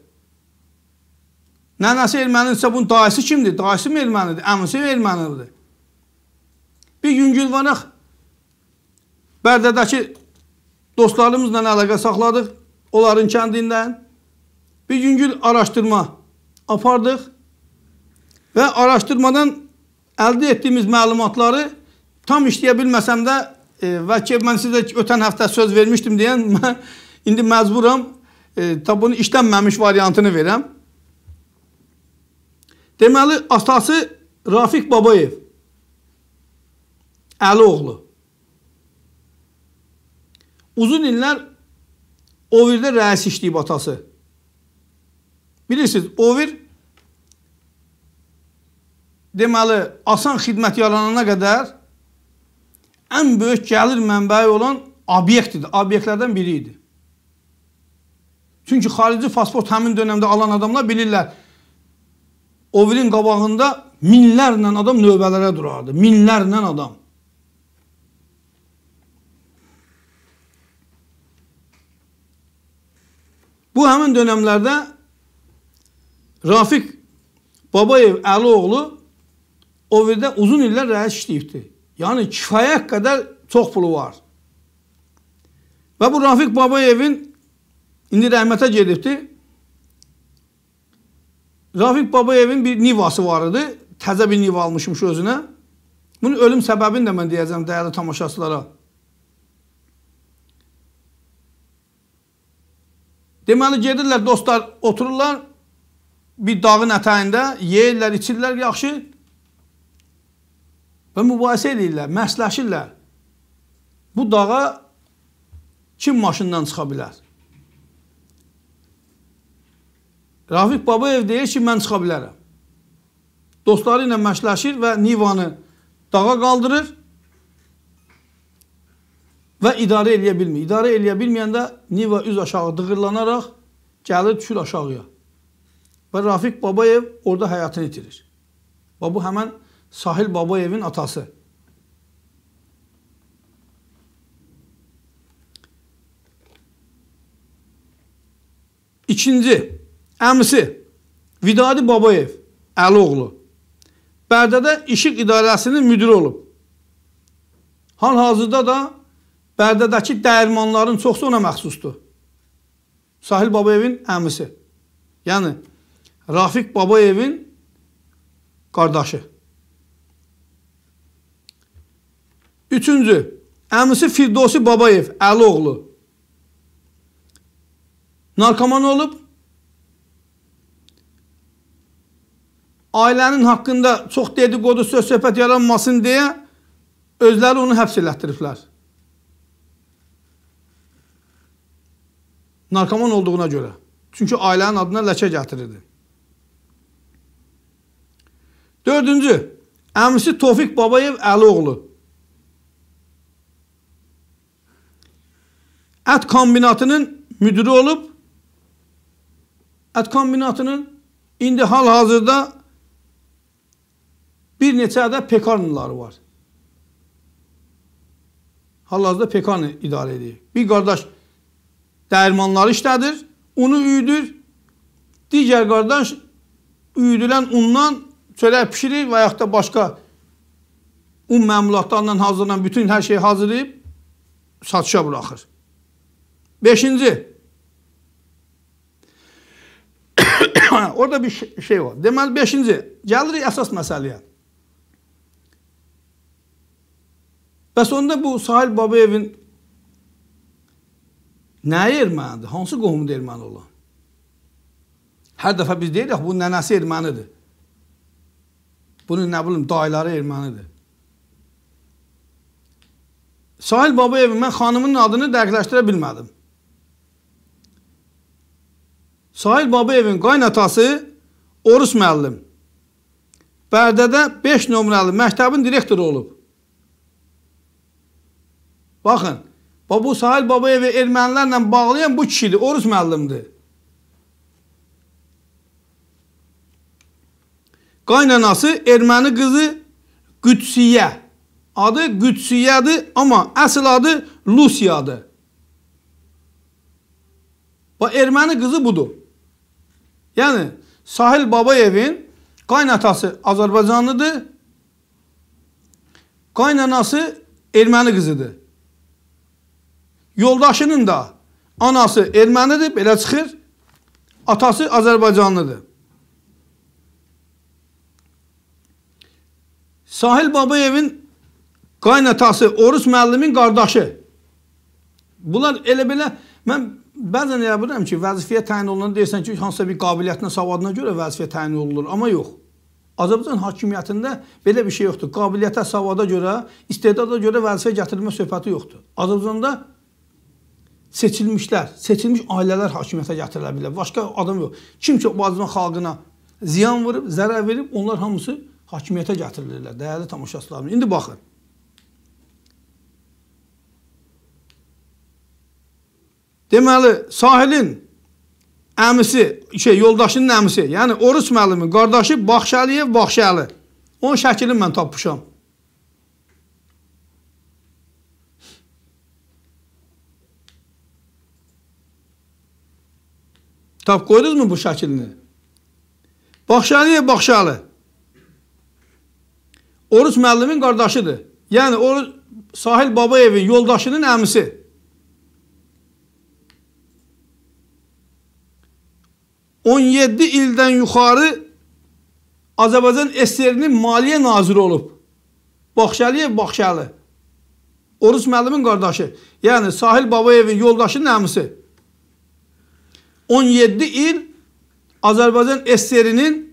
Nənəsi ermənidirsə bunun dayısı kimdir? Dayısı mı ermənidir? Əmisi ermənidir? Bir gün Gülvanaq Bərdədəki dostlarımızla əlaqə saxladıq. Onların kəndindən. Bir gün gül araşdırma apardıq. Və araşdırmadan əldə etdiyimiz məlumatları tam işləyə bilməsəm də e, və ki, mən sizə ötən həftə söz vermişdim deyən, mən İndi məcburam, e, ta bunu işlənməmiş variantını verəm. Deməli, atası Rafiq Babayev, Əli oğlu. Uzun illər Ovirdə rəis işləyib atası. Bilirsiniz, Ovir deməli, asan xidmət yaranana qədər ən böyük gəlir mənbəyi olan obyektdir, obyektlərdən biri idi. Çünki xarici pasport həmin dönəmdə alan adamlar bilirlər. Overin qabağında minlərlə adam növbələrə durardı. Minlərlə adam. Bu həmin dönəmlərdə Rafiq Babayev Əlioğlu Overdə uzun illər rəis işləyibdi. Yəni kifayət qədər çox pulu var. Və bu Rafiq Babayevin İndi rəhmətə gedibdi. Rafiq Babayevin bir Nivası var idi. Təzə bir Niva almışmış özünə. Bunun ölüm səbəbini də mən deyəcəm dəyərli tamaşaçılara. Deməli gedirlər dostlar, otururlar bir dağın ətəyində, yeyirlər, içirlər yaxşı. Və mübahisə edirlər, məsləhşirlər. Bu dağa kim maşından çıxa bilər? Rafiq Babayev deyir ki, mən çıxa bilərəm. Dostları ilə məşləşir və Nivanı dağa qaldırır və idarə eləyə bilmir. İdarə eləyə bilməyəndə Niva üz aşağı dığırlanaraq gəlir düşür aşağıya. Və Rafiq Babayev orada həyatını itirir. Və bu həmən Sahil Babayevin atası. İkinci, Əmisi Vidadi Babayev Əlioğlu Bərdədə İşıq İdarəsinin müdiri olub. Hal-hazırda da Bərdədəki dəyirmanların çoxsu ona məxsusdur. Sahil Babayevin əmisi. Yəni, Rafiq Babayevin qardaşı. Üçüncü, əmisi Firdosi Babayev, əli oğlu. Narkoman olub, ailənin haqqında çox dedikodu, söz söhbət yaranmasın deyə özləri onu həbs elətdiriblər. Narkoman olduğuna görə. Çünki ailənin adına ləkə gətirirdi. Dördüncü, əmisi Tofiq Babayev Əlioğlu. Ət kombinatının müdiri olub, ət kombinatının indi hal-hazırda Bir neçə də pekarnıları var. Hal-hazırda pekarnı idarə edir. Bir qardaş dərmanları işlədir, unu üyüdür. Digər qardaş üyüdülən undan çörək pişirir və yaxud da başqa un məmulatlarından hazırlanan bütün hər şeyi hazırlayıb satışa buraxır. Beşinci. Orada bir şey var. Deməli, beşinci. Gəlirik əsas məsələyə. Və sonda bu Sahil Babayevin nəyi ermənidir? Hansı qohumda erməni olan? Hər dəfə biz deyirik, bu nənəsi ermənidir. Bunun nə bilim, dayıları ermənidir. Sahil Babayev, mən xanımın adını dəqiqləşdirə bilmədim. Sahil Babayevin qaynatası Orus müəllim. Bərdədə 5 nömrəli məktəbin direktoru olub. Bakın bu Sahil ve ermənilərlə bağlayan bu kişidir, Oruz müəllimdir. Qaynanası Ermeni kızı Qüdsiyə. Adı Qüdsiyədir, ama əsl adı Lusiyadır. Bu Ermeni kızı budur. Yani Sahil Babayevin qaynatası Azərbaycanlıdır, qaynanası Ermeni qızıdır. yoldaşının da anası ermənidir, belə çıxır. Atası Azərbaycanlıdır. Sahil Babayevin qaynatası Oruz müəllimin qardaşı. Bunlar elə belə mən bəzən elə bilirəm ki, vəzifəyə təyin olunanda deyirsən ki, hansısa bir qabiliyyətinə, savadına görə vəzifəyə təyin olunur, amma yox. Azərbaycan hakimiyyətində belə bir şey yoxdur. Qabiliyyətə, savada görə, istedada görə vəzifə gətirilmə söhbəti yoxdur. Azərbaycanda seçilmişlər, seçilmiş ailələr hakimiyyətə gətirilə bilər. Başqa adam yox. Kim ki Azərbaycan xalqına ziyan vurub, zərər verib, onlar hamısı hakimiyyətə gətirilirlər. Dəyərli tamaşaçılarım, indi baxın. Deməli, Sahilin əmisi, şey, yoldaşının əmisi, yəni Oruç müəllimin qardaşı Baxşəliyev Baxşəli. Onun şəklini mən tapmışam. Tap qoydunuz mu bu şəklini? Baxşəliyev Baxşəli. Oruç müəllimin qardaşıdır. Yəni Oruç Sahil Babayevin yoldaşının əmisi. On yeddi ildən yuxarı Azərbaycan SSR-nin maliyyə naziri olub. Baxşəliyev Baxşəli. Oruç müəllimin qardaşı. Yəni Sahil Babayevin yoldaşının əmisi. 17 il Azerbaycan eserinin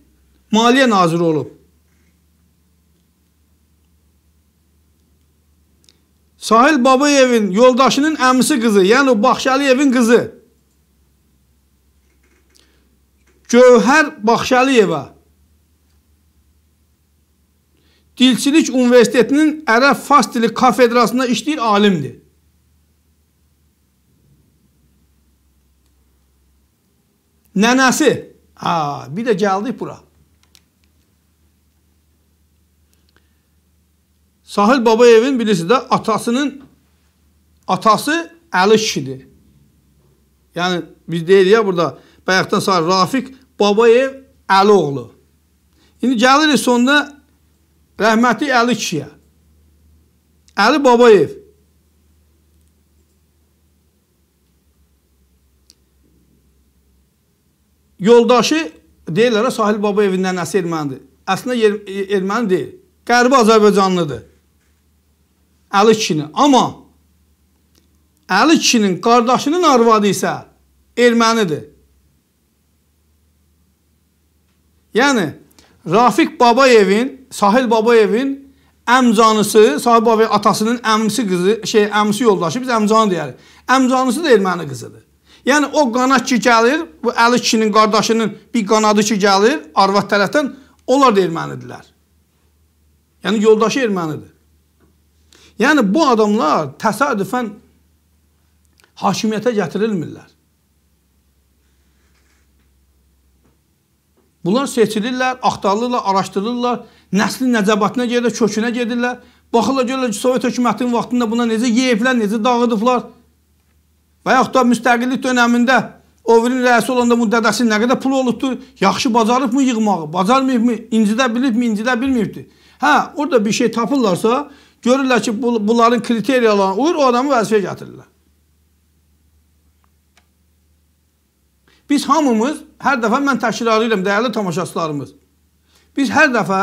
maliye naziri olup, Sahil Babayevin yoldaşının əmisi qızı, yəni Baxşəliyevin kızı, Gövhər Baxşəliyevə Dilçilik Universitetinin Ərəb Fars Dili Kafedrasında işləyir alimdir. Nənəsi. Ha, bir də gəldik bura. Sahil Babayevin bilirsiniz də atasının atası Əli kişidir. Yəni biz deyirik ya burada bayaqdan sonra Rafiq Babayev Əli oğlu. İndi gəlirik sonda rəhmətli Əli kişiyə. Əli Babayev yoldaşı deyirlər, Sahil Baba evindən nəsə ermənidir. Əslində yer, erməni deyil. Qərbi Azərbaycanlıdır. Əli kişinin. Amma Əli kişinin qardaşının arvadı isə ermənidir. Yəni, Rafiq Babayevin, Sahil Babayevin əmcanısı, Sahil Babayev atasının əmsi qızı, şey, əmsi yoldaşı, biz əmcanı deyərik. Əmcanısı da erməni qızıdır. Yəni o qanad ki gəlir, bu Əli kişinin qardaşının bir qanadı ki gəlir arvad tərəfdən, onlar da ermənidirlər. Yəni yoldaşı ermənidir. Yəni bu adamlar təsadüfən hakimiyyətə gətirilmirlər. Bunlar seçilirlər, axtarılırlar, araşdırırlar, nəslin nəcabatinə görə kökünə gedirlər. Baxırlar görürlər ki, Sovet hökumətinin vaxtında buna necə yeyiblər, necə dağıdıblar. Və yaxud da müstəqillik dönəmində Ovrin rəisi olanda müddədəsi nə qədər pul olubdur? Yaxşı bacarıbmı yığmağı? Bacarmayıbmı? İncidə bilibmi? İncidə bilməyibdi. Hə, orada bir şey tapırlarsa, görürlər ki, bunların kriteriyalarına uyur, o adamı vəzifəyə gətirirlər. Biz hamımız, hər dəfə mən təkrarı ilə dəyərli tamaşaçılarımız, biz hər dəfə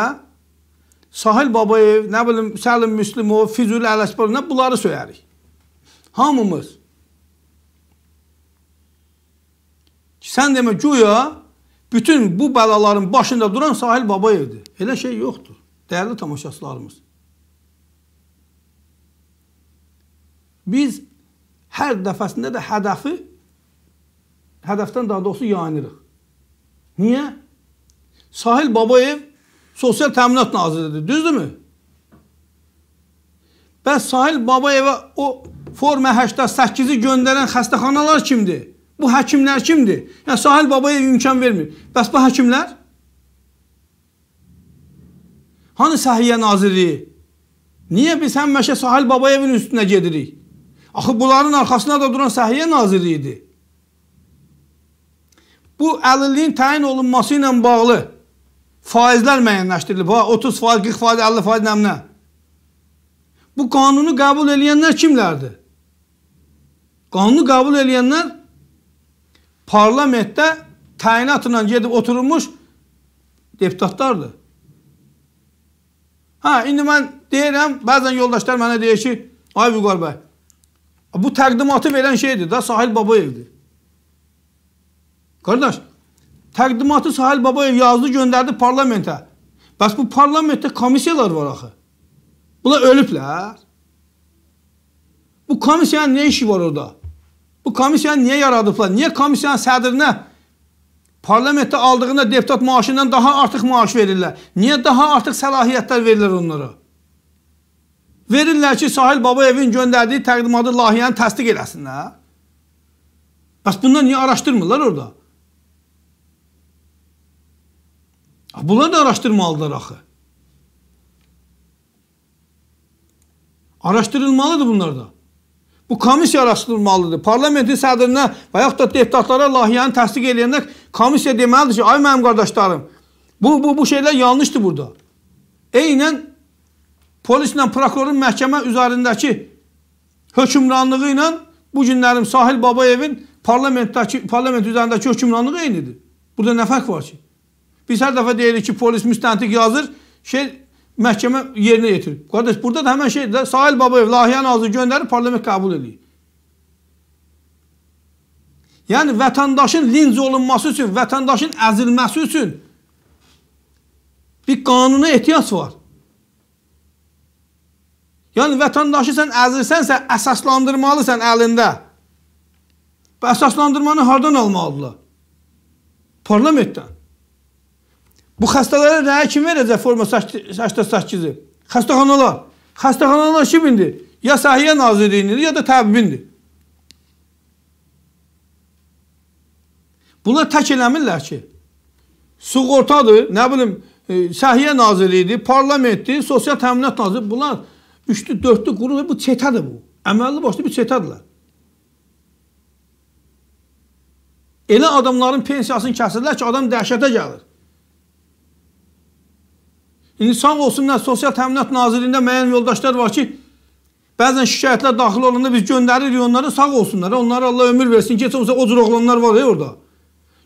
Sahil Babayev, nə bilim, Səlim Müslimov, Füzul Ələsbər, nə bunları söyərik. Hamımız. Sən demə güya bütün bu bəlaların başında duran Sahil Babayevdir. Elə şey yoxdur. Dəyərli tamaşaçılarımız. Biz hər dəfəsində də hədəfi hədəfdən daha doğrusu yanırıq. Niyə? Sahil Babayev Sosial Təminat Naziridir, düzdürmü? Bəs Sahil Babayevə o forma 88-i göndərən xəstəxanalar kimdir? Bu hakimler kimdir? Ya Sahil Babaya imkan vermir. Bəs bu hakimler? Hani Səhiyyə Nazirliyi? Niyə biz həmişə Sahil babaya Babayevin üstüne gedirik? Axı bunların arxasında da duran Səhiyyə Nazirliyidir. Bu əlilliyin təyin olunması ilə bağlı Faizler müəyyənləşdirilib. Ha, 30 faiz, 40 faiz, 50 faiz nəmnə. Bu qanunu qəbul edənlər kimlərdir? Qanunu qəbul edənlər parlamentdə təyinatla gedib oturulmuş deputatlardır. Ha indi ben deyirəm, bazen yoldaşlar bana deyir ki, ay Vüqar bəy, bu təqdimatı veren şeydir da Sahil Babayevdir. Qardaş, təqdimatı Sahil Babayev yazdı, gönderdi parlamenta. Bəs bu parlamentdə komissiyalar var axı. Bunlar ölüblər. Bu komissiyanın ne işi var orada? Bu komisyon niye yaradıblar? Niyə komissiyanın sədrinə parlamentdə aldığında deputat maaşından daha artıq maaş verirlər? Niye daha artıq səlahiyyətlər verirlər onlara? Verirlər ki, Sahil baba Babayevin göndərdiyi təqdimatı layihəni təsdiq eləsinlər. Bəs bundan niyə araşdırmırlar orada? Bunlar da araşdırmalıdırlar axı. Araşdırılmalıdır bunlar da. Bu komissiya araşdırılmalıdır. Parlamentin sədrinə və yaxud da deputatlara layihəni təsdiq edəndə komissiya deməlidir ki, ay mənim qardaşlarım, bu, bu, bu şeylər yanlışdır burada. Eynən polislə, prokurorun məhkəmə üzərindəki hökumranlığı ilə bu günlərim Sahil Babayevin parlamentdəki, parlament üzərindəki hökumranlığı eynidir. Burada nə fərq var ki? Biz hər dəfə deyirik ki, polis müstəntiq yazır, şey məhkəmə yerinə yetirir. Qardaş, burada da həmən şeydir. Sahil Babayev layihə naziri göndərib, parlament qəbul edir. Yəni, vətəndaşın linc olunması üçün, vətəndaşın əzilməsi üçün bir qanuna ehtiyac var. Yəni, vətəndaşı sən əzirsənsə, əsaslandırmalısən əlində. Bu əsaslandırmanı hardan almalıdırlar? Parlamentdən. Bu xəstələrə nəyə kim verəcək forma 88-i? Xəstəxanalar. Xəstəxanalar kimindir? Ya Səhiyyə Nazirliyinin, ya da təbibindir. Bunlar tək eləmirlər ki, suğortadır, nə bilim, e, Səhiyyə Nazirliyidir, parlamentdir, Sosial Təminat Nazirliyidir. Bunlar üçlü, dörtlü qurulur, bu çetədir bu. Əməlli başlı bir çetədirlər. Elə adamların pensiyasını kəsirlər ki, adam dəhşətə gəlir. İnsan olsun nə Sosial Təminat Nazirliyində müəyyən yoldaşlar var ki, bəzən şikayətlər daxil olanda biz göndəririk onları sağ olsunlar. Hə, onlara Allah ömür versin ki, olsa o cür oğlanlar var ya hə, orada.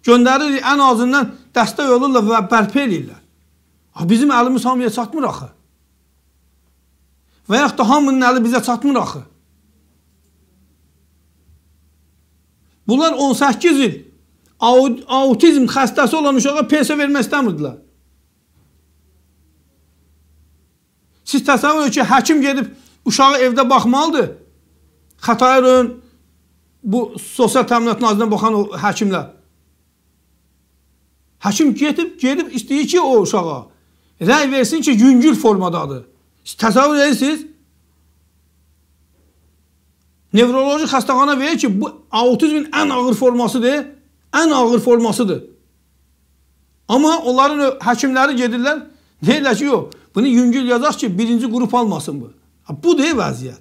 Göndəririk ən azından dəstək olurlar və bərpa eləyirlər. Ha, bizim əlimiz hamıya çatmır axı. Və yaxud da hamının əli bizə çatmır axı. Bunlar 18 il autizm xəstəsi olan uşağa pensiya vermək istəmirdilər. Siz təsəvvür edin ki, həkim gedib uşağı evdə baxmalıdır. Xətai rayon bu sosial təminat nazirinə baxan o həkimlər. Həkim gedib, gedib istəyir ki, o uşağa rəy versin ki, yüngül formadadır. Siz təsəvvür edirsiniz? Nevroloji xəstəxana verir ki, bu autizmin ən ağır formasıdır. Ən ağır formasıdır. Amma onların həkimləri gedirlər, deyirlər ki, yox, Bunu yüngül yazaq ki, birinci qrup almasın bu. Bu deyə vəziyyət.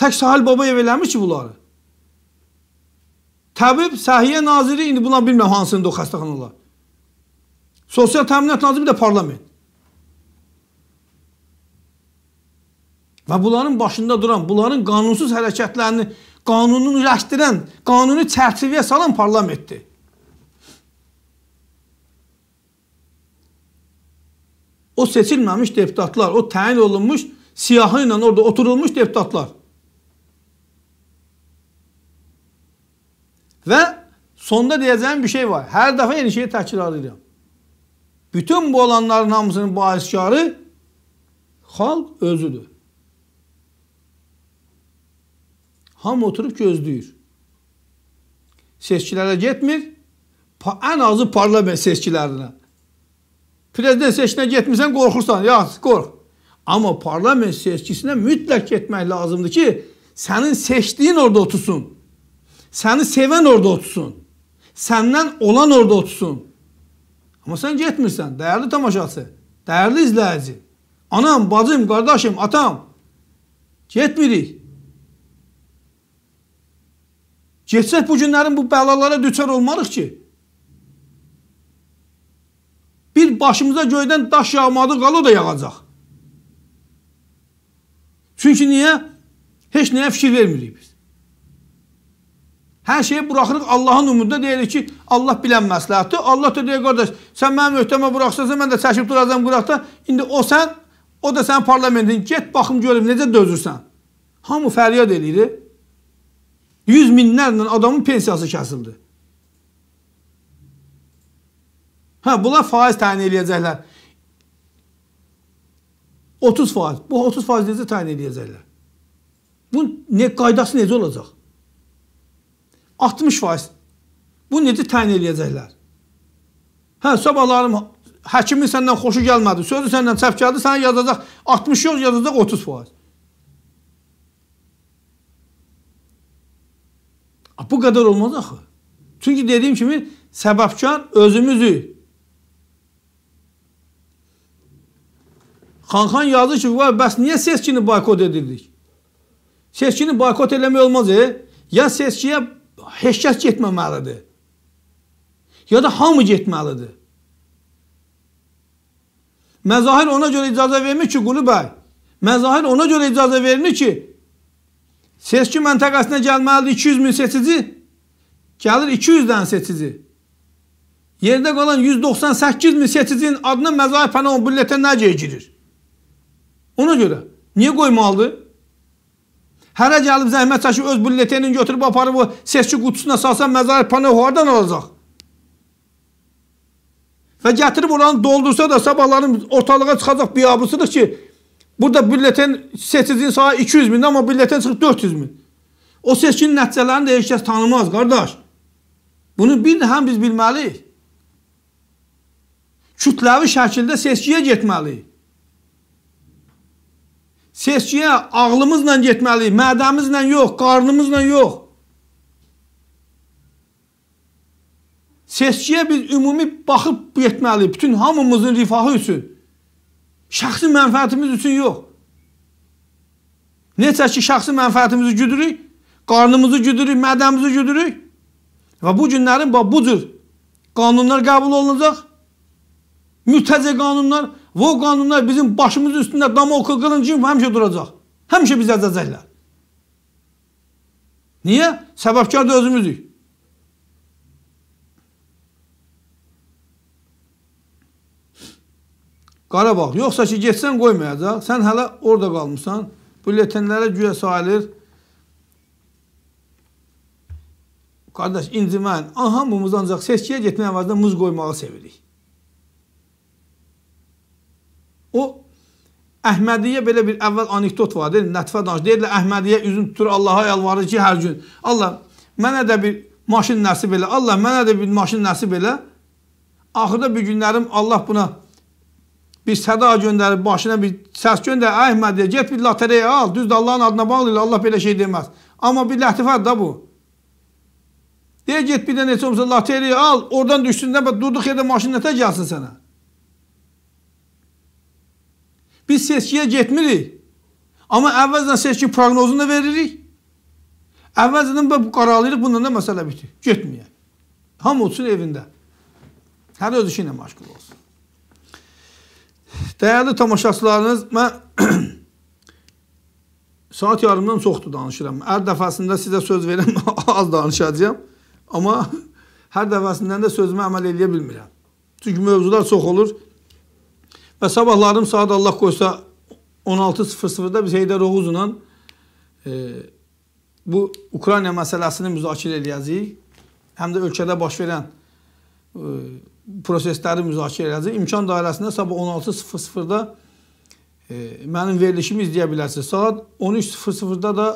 Tək Sahil Babayev eləmiş ki, bunları. Təbib, Səhiyyə Naziri, indi buna bilməm hansında o xəstəxanalar. Sosial Təminat Naziri, bir də parlament. Və bunların başında duran, bunların qanunsuz hərəkətlərini qanunu rəşdirən, qanunu çərçivəyə salan parlamentdir. O seçilmemiş deputatlar, o təyin olunmuş siyahıyla orada oturulmuş deputatlar. Ve sonda diyeceğim bir şey var. Her defa yeni şeyi təkrar edirəm. Bütün bu olanların hamısının bahiskarı halk özüdür. Ham oturup gözlüyür. Seçkilere gitmir. En azı parlament seçkilerine. Prezident seçkinə getmirsən, qorxursan, yaxşı, qorx. Amma parlament seçkisinə mütləq getmək lazımdır ki, sənin seçdiyin orada otursun. Səni sevən orada otursun. Səndən olan orada otursun. Amma sən getmirsən, dəyərli tamaşaçı, dəyərli izləyici. Anam, bacım, qardaşım, atam. Getmirik. Getsək bu günlərin bu bəlalara düçar olmarıq ki. Bir başımıza göydən daş yağmadı, qala da yağacaq. Çünki niyə? Heç nəyə fikir vermirik biz. Hər şeyi buraxırıq Allahın umudunda deyirik ki, Allah bilən məsləhətdir. Allah da deyir, qardaş, sən mənim öhdəmə buraxsasan, mən də çəkib duracam qıraqda. İndi o sən, o da sənin parlamentin. Get, baxım, görüm, necə dözürsən. Hamı fəryad eləyir. 100 minlərlə adamın pensiyası kəsildi. Hə, bunlar faiz təyin eləyəcəklər. 30 faiz. Bu 30 faiz necə təyin eləyəcəklər? Bunun ne qaydası necə olacaq? 60 faiz. Bunu necə təyin eləyəcəklər? Hə, sabahlarım həkimin səndən xoşu gəlmədi, sözü səndən çəp gəldi, sənə yazacaq 60 yox, yazacaq 30 faiz. Bu qədər olmaz axı. Çünki dediyim kimi səbəbkar özümüzük. Xanxan yazır ki, vay bəs niyə seçkini boykot edirdik? Seçkini boykot eləmək olmaz, e? Ya seçkiyə heç kəs getməməlidir. Ya da hamı getməlidir. Məzahir ona görə icazə vermir ki, Qulu bəy. Məzahir ona görə icazə verilir ki, seçki məntəqəsinə gəlməlidir 200 min seçici, gəlir 200 dən seçici. Yerdə qalan 198 min seçicinin adına məzahir pənomu bülletə nə girir? Ona görə. Niyə qoymalıdır? Hərə gəlib zəhmət çəkib öz bülletenini götürüb aparıb o seçki qutusuna salsan məzarət panel hardan alacaq? Və gətirib oranı doldursa da sabahların ortalığa çıxacaq biyabısıdır ki, burada bülleten seçicinin sayı 200 min amma bülleten çıxıb 400 min. O seçkinin nəticələrini də heç kəs tanımaz, qardaş. Bunu bir də həm biz bilməliyik. Kütləvi şəkildə seçkiyə getməliyik. Seçkiyə ağlımızla getməliyik, mədəmizlə yox, qarnımızla yox. Seçkiyə biz ümumi baxıb getməliyik, bütün hamımızın rifahı üçün. Şəxsi mənfəətimiz üçün yox. Necə ki, şəxsi mənfəətimizi güdürük, qarnımızı güdürük, mədəmizi güdürük. Və bu günlərin bu cür qanunlar qəbul olunacaq. Mütəzə qanunlar Bu qanunlar bizim başımız üstündə damokl qılınc kimi həmişə duracaq. Həmişə bizi əzəcəklər. Niyə? Səbəbkar da özümüzük. Qarabağ. Yoxsa ki, getsən qoymayacaq. Sən hələ orada qalmışsan. Bülletenlərə güyə sayılır. Qardaş, indi mən hamımız ancaq seçkiyə getmək əvəzində muz qoymağı sevirik. O Əhmədiyyə belə bir əvvəl anekdot var, deyil, lətfə danış. Deyirlər Əhmədiyyə üzün tutur Allaha yalvarır ki, hər gün Allah mənə də bir maşın nəsib elə, Allah mənə də bir maşın nəsib elə. Axırda bir günlərim Allah buna bir səda göndərib, başına bir səs göndər, Əhmədiyyə get bir lotereya al, düzdür Allahın adına bağlı ilə Allah belə şey deməz. Amma bir lətfədir da bu. Deyə get bir də neçə olmasa lotereya al, oradan düşsün də durduq yerdə maşın nətə gəlsin sənə. Biz seçkiyə getmirik. Amma əvvəlcədən seçki proqnozunu da veririk. Əvvəlcədən bu qaralayırıq, bundan da məsələ bitir. Getməyək. Hamı olsun evində. Hər öz işi ilə məşğul olsun. Dəyərli tamaşaçılarınız, mən saat yarımdan çoxdur danışıram. Hər dəfəsində sizə söz verəm, az danışacağam. Amma hər dəfəsindən də sözümə əməl eləyə bilmirəm. Çünki mövzular çox olur. Və sabah yarım saat Allah qoysa 16.00-da biz Heydər Oğuzla e, bu Ukrayna məsələsini müzakirə edəcəyik. Həm də ölkədə baş verən e, prosesləri müzakirə edəcəyik. İmkan dairəsində sabah 16.00-da e, mənim verilişimi izləyə bilərsiniz. Saat 13.00-da da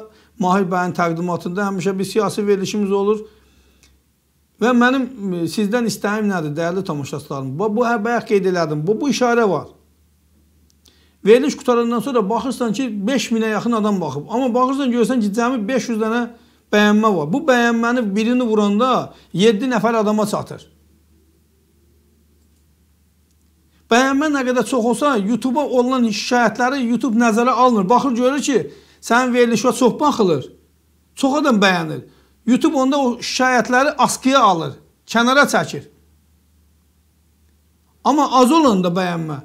Mahir bəyin təqdimatında həmişə bir siyasi verilişimiz olur. Və mənim e, sizdən istəyim nədir, dəyərli tamaşaçılarım? Bu, bu bayaq hə, qeyd elədim. Bu, bu işarə var. Veriliş qutarandan sonra baxırsan ki 5000-ə yaxın adam baxıb. Amma baxırsan görsən ki, cəmi 500 dənə bəyənmə var. Bu bəyənməni birini vuranda 7 nəfər adama çatır. Bəyənmə nə qədər çox olsa, YouTube-a olan şikayətləri YouTube nəzərə almır. Baxır görür ki, sənin verilişə çox baxılır. Çox adam bəyənir. YouTube onda o şikayətləri askıya alır, kənara çəkir. Amma az olanda bəyənmə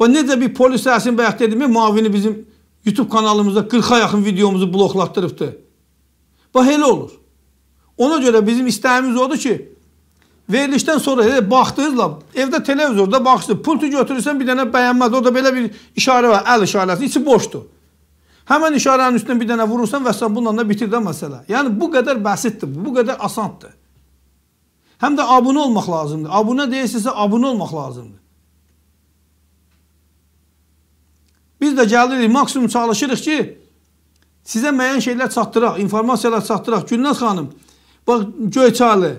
Bax, necə bir polis əsrin bayaq dedim, müavini bizim YouTube kanalımızda 40-a yaxın videomuzu bloklatdırıbdır. Bax, elə olur. Ona görə bizim istəyimiz odur ki, verilişdən sonra elə baxdınızla, evdə televizorda baxırsınız, pultu götürürsən bir dənə bəyənmədi, orada belə bir işarə var, əl işarəsi, içi boşdur. Həmən işarənin üstünə bir dənə vurursan və sən bununla da bitir də məsələ. Yəni, bu qədər bəsitdir, bu qədər asandır. Həm də abunə olmaq lazımdır. Abunə deyilsinizsə, abunə olmaq lazımdır. Biz də gəlirik, maksimum çalışırıq ki, sizə müəyyən şeylər çatdıraq, informasiyalar çatdıraq. Gülnaz xanım, bax Göyçaylı,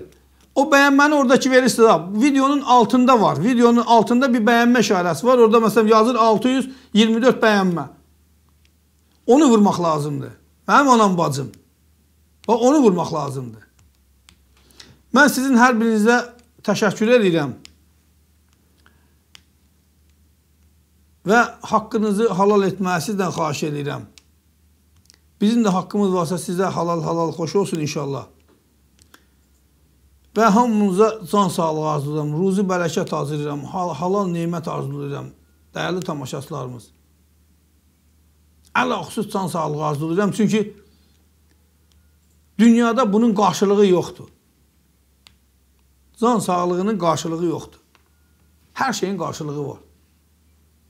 o bəyənməni oradakı verirsiniz. Videonun altında var. Videonun altında bir bəyənmə işarəsi var. Orada məsələn yazır 624 bəyənmə. Onu vurmaq lazımdır. Mənim anam bacım. Bax, onu vurmaq lazımdır. Mən sizin hər birinizə təşəkkür edirəm. və haqqınızı halal etməyi sizdən xahiş edirəm. Bizim də haqqımız varsa sizə halal-halal xoş olsun inşallah. Və hamınıza can sağlığı arzulayıram, ruzi bərəkət arzulayıram, hal halal neymət arzulayıram, dəyərli tamaşaçılarımız. Ələ xüsus can sağlığı arzulayıram, çünki dünyada bunun qarşılığı yoxdur. Can sağlığının qarşılığı yoxdur. Hər şeyin qarşılığı var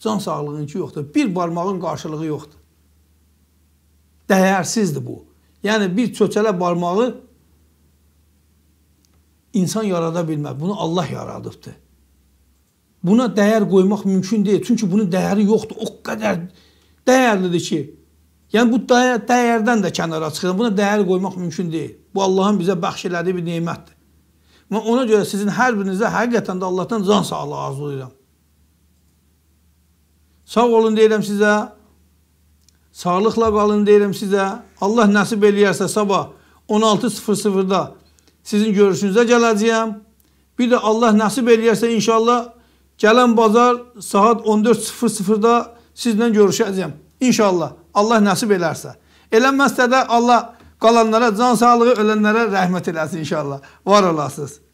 can sağlığınki yoxdur. Bir barmağın qarşılığı yoxdur. Dəyərsizdir bu. Yəni bir çöçələ barmağı insan yarada bilməz. Bunu Allah yaradıbdır. Buna dəyər qoymaq mümkün deyil. Çünki bunun dəyəri yoxdur. O qədər dəyərlidir ki, yəni bu dəyər, dəyərdən də kənara çıxır. Buna dəyər qoymaq mümkün deyil. Bu Allahın bizə bəxş elədiyi bir nemətdir. Mən ona görə sizin hər birinizə həqiqətən də Allahdan can sağlığı arzulayıram. Sağ olun deyirəm sizə. Sağlıqla qalın deyirəm sizə. Allah nəsib eləyərsə sabah 16.00-da sizin görüşünüzə gələcəyəm. Bir də Allah nəsib eləyərsə inşallah gələn bazar saat 14.00-da sizlə görüşəcəm. İnşallah Allah nəsib elərsə. Eləməzsə də Allah qalanlara can sağlığı, ölənlərə rəhmət eləsin inşallah. Var olasınız.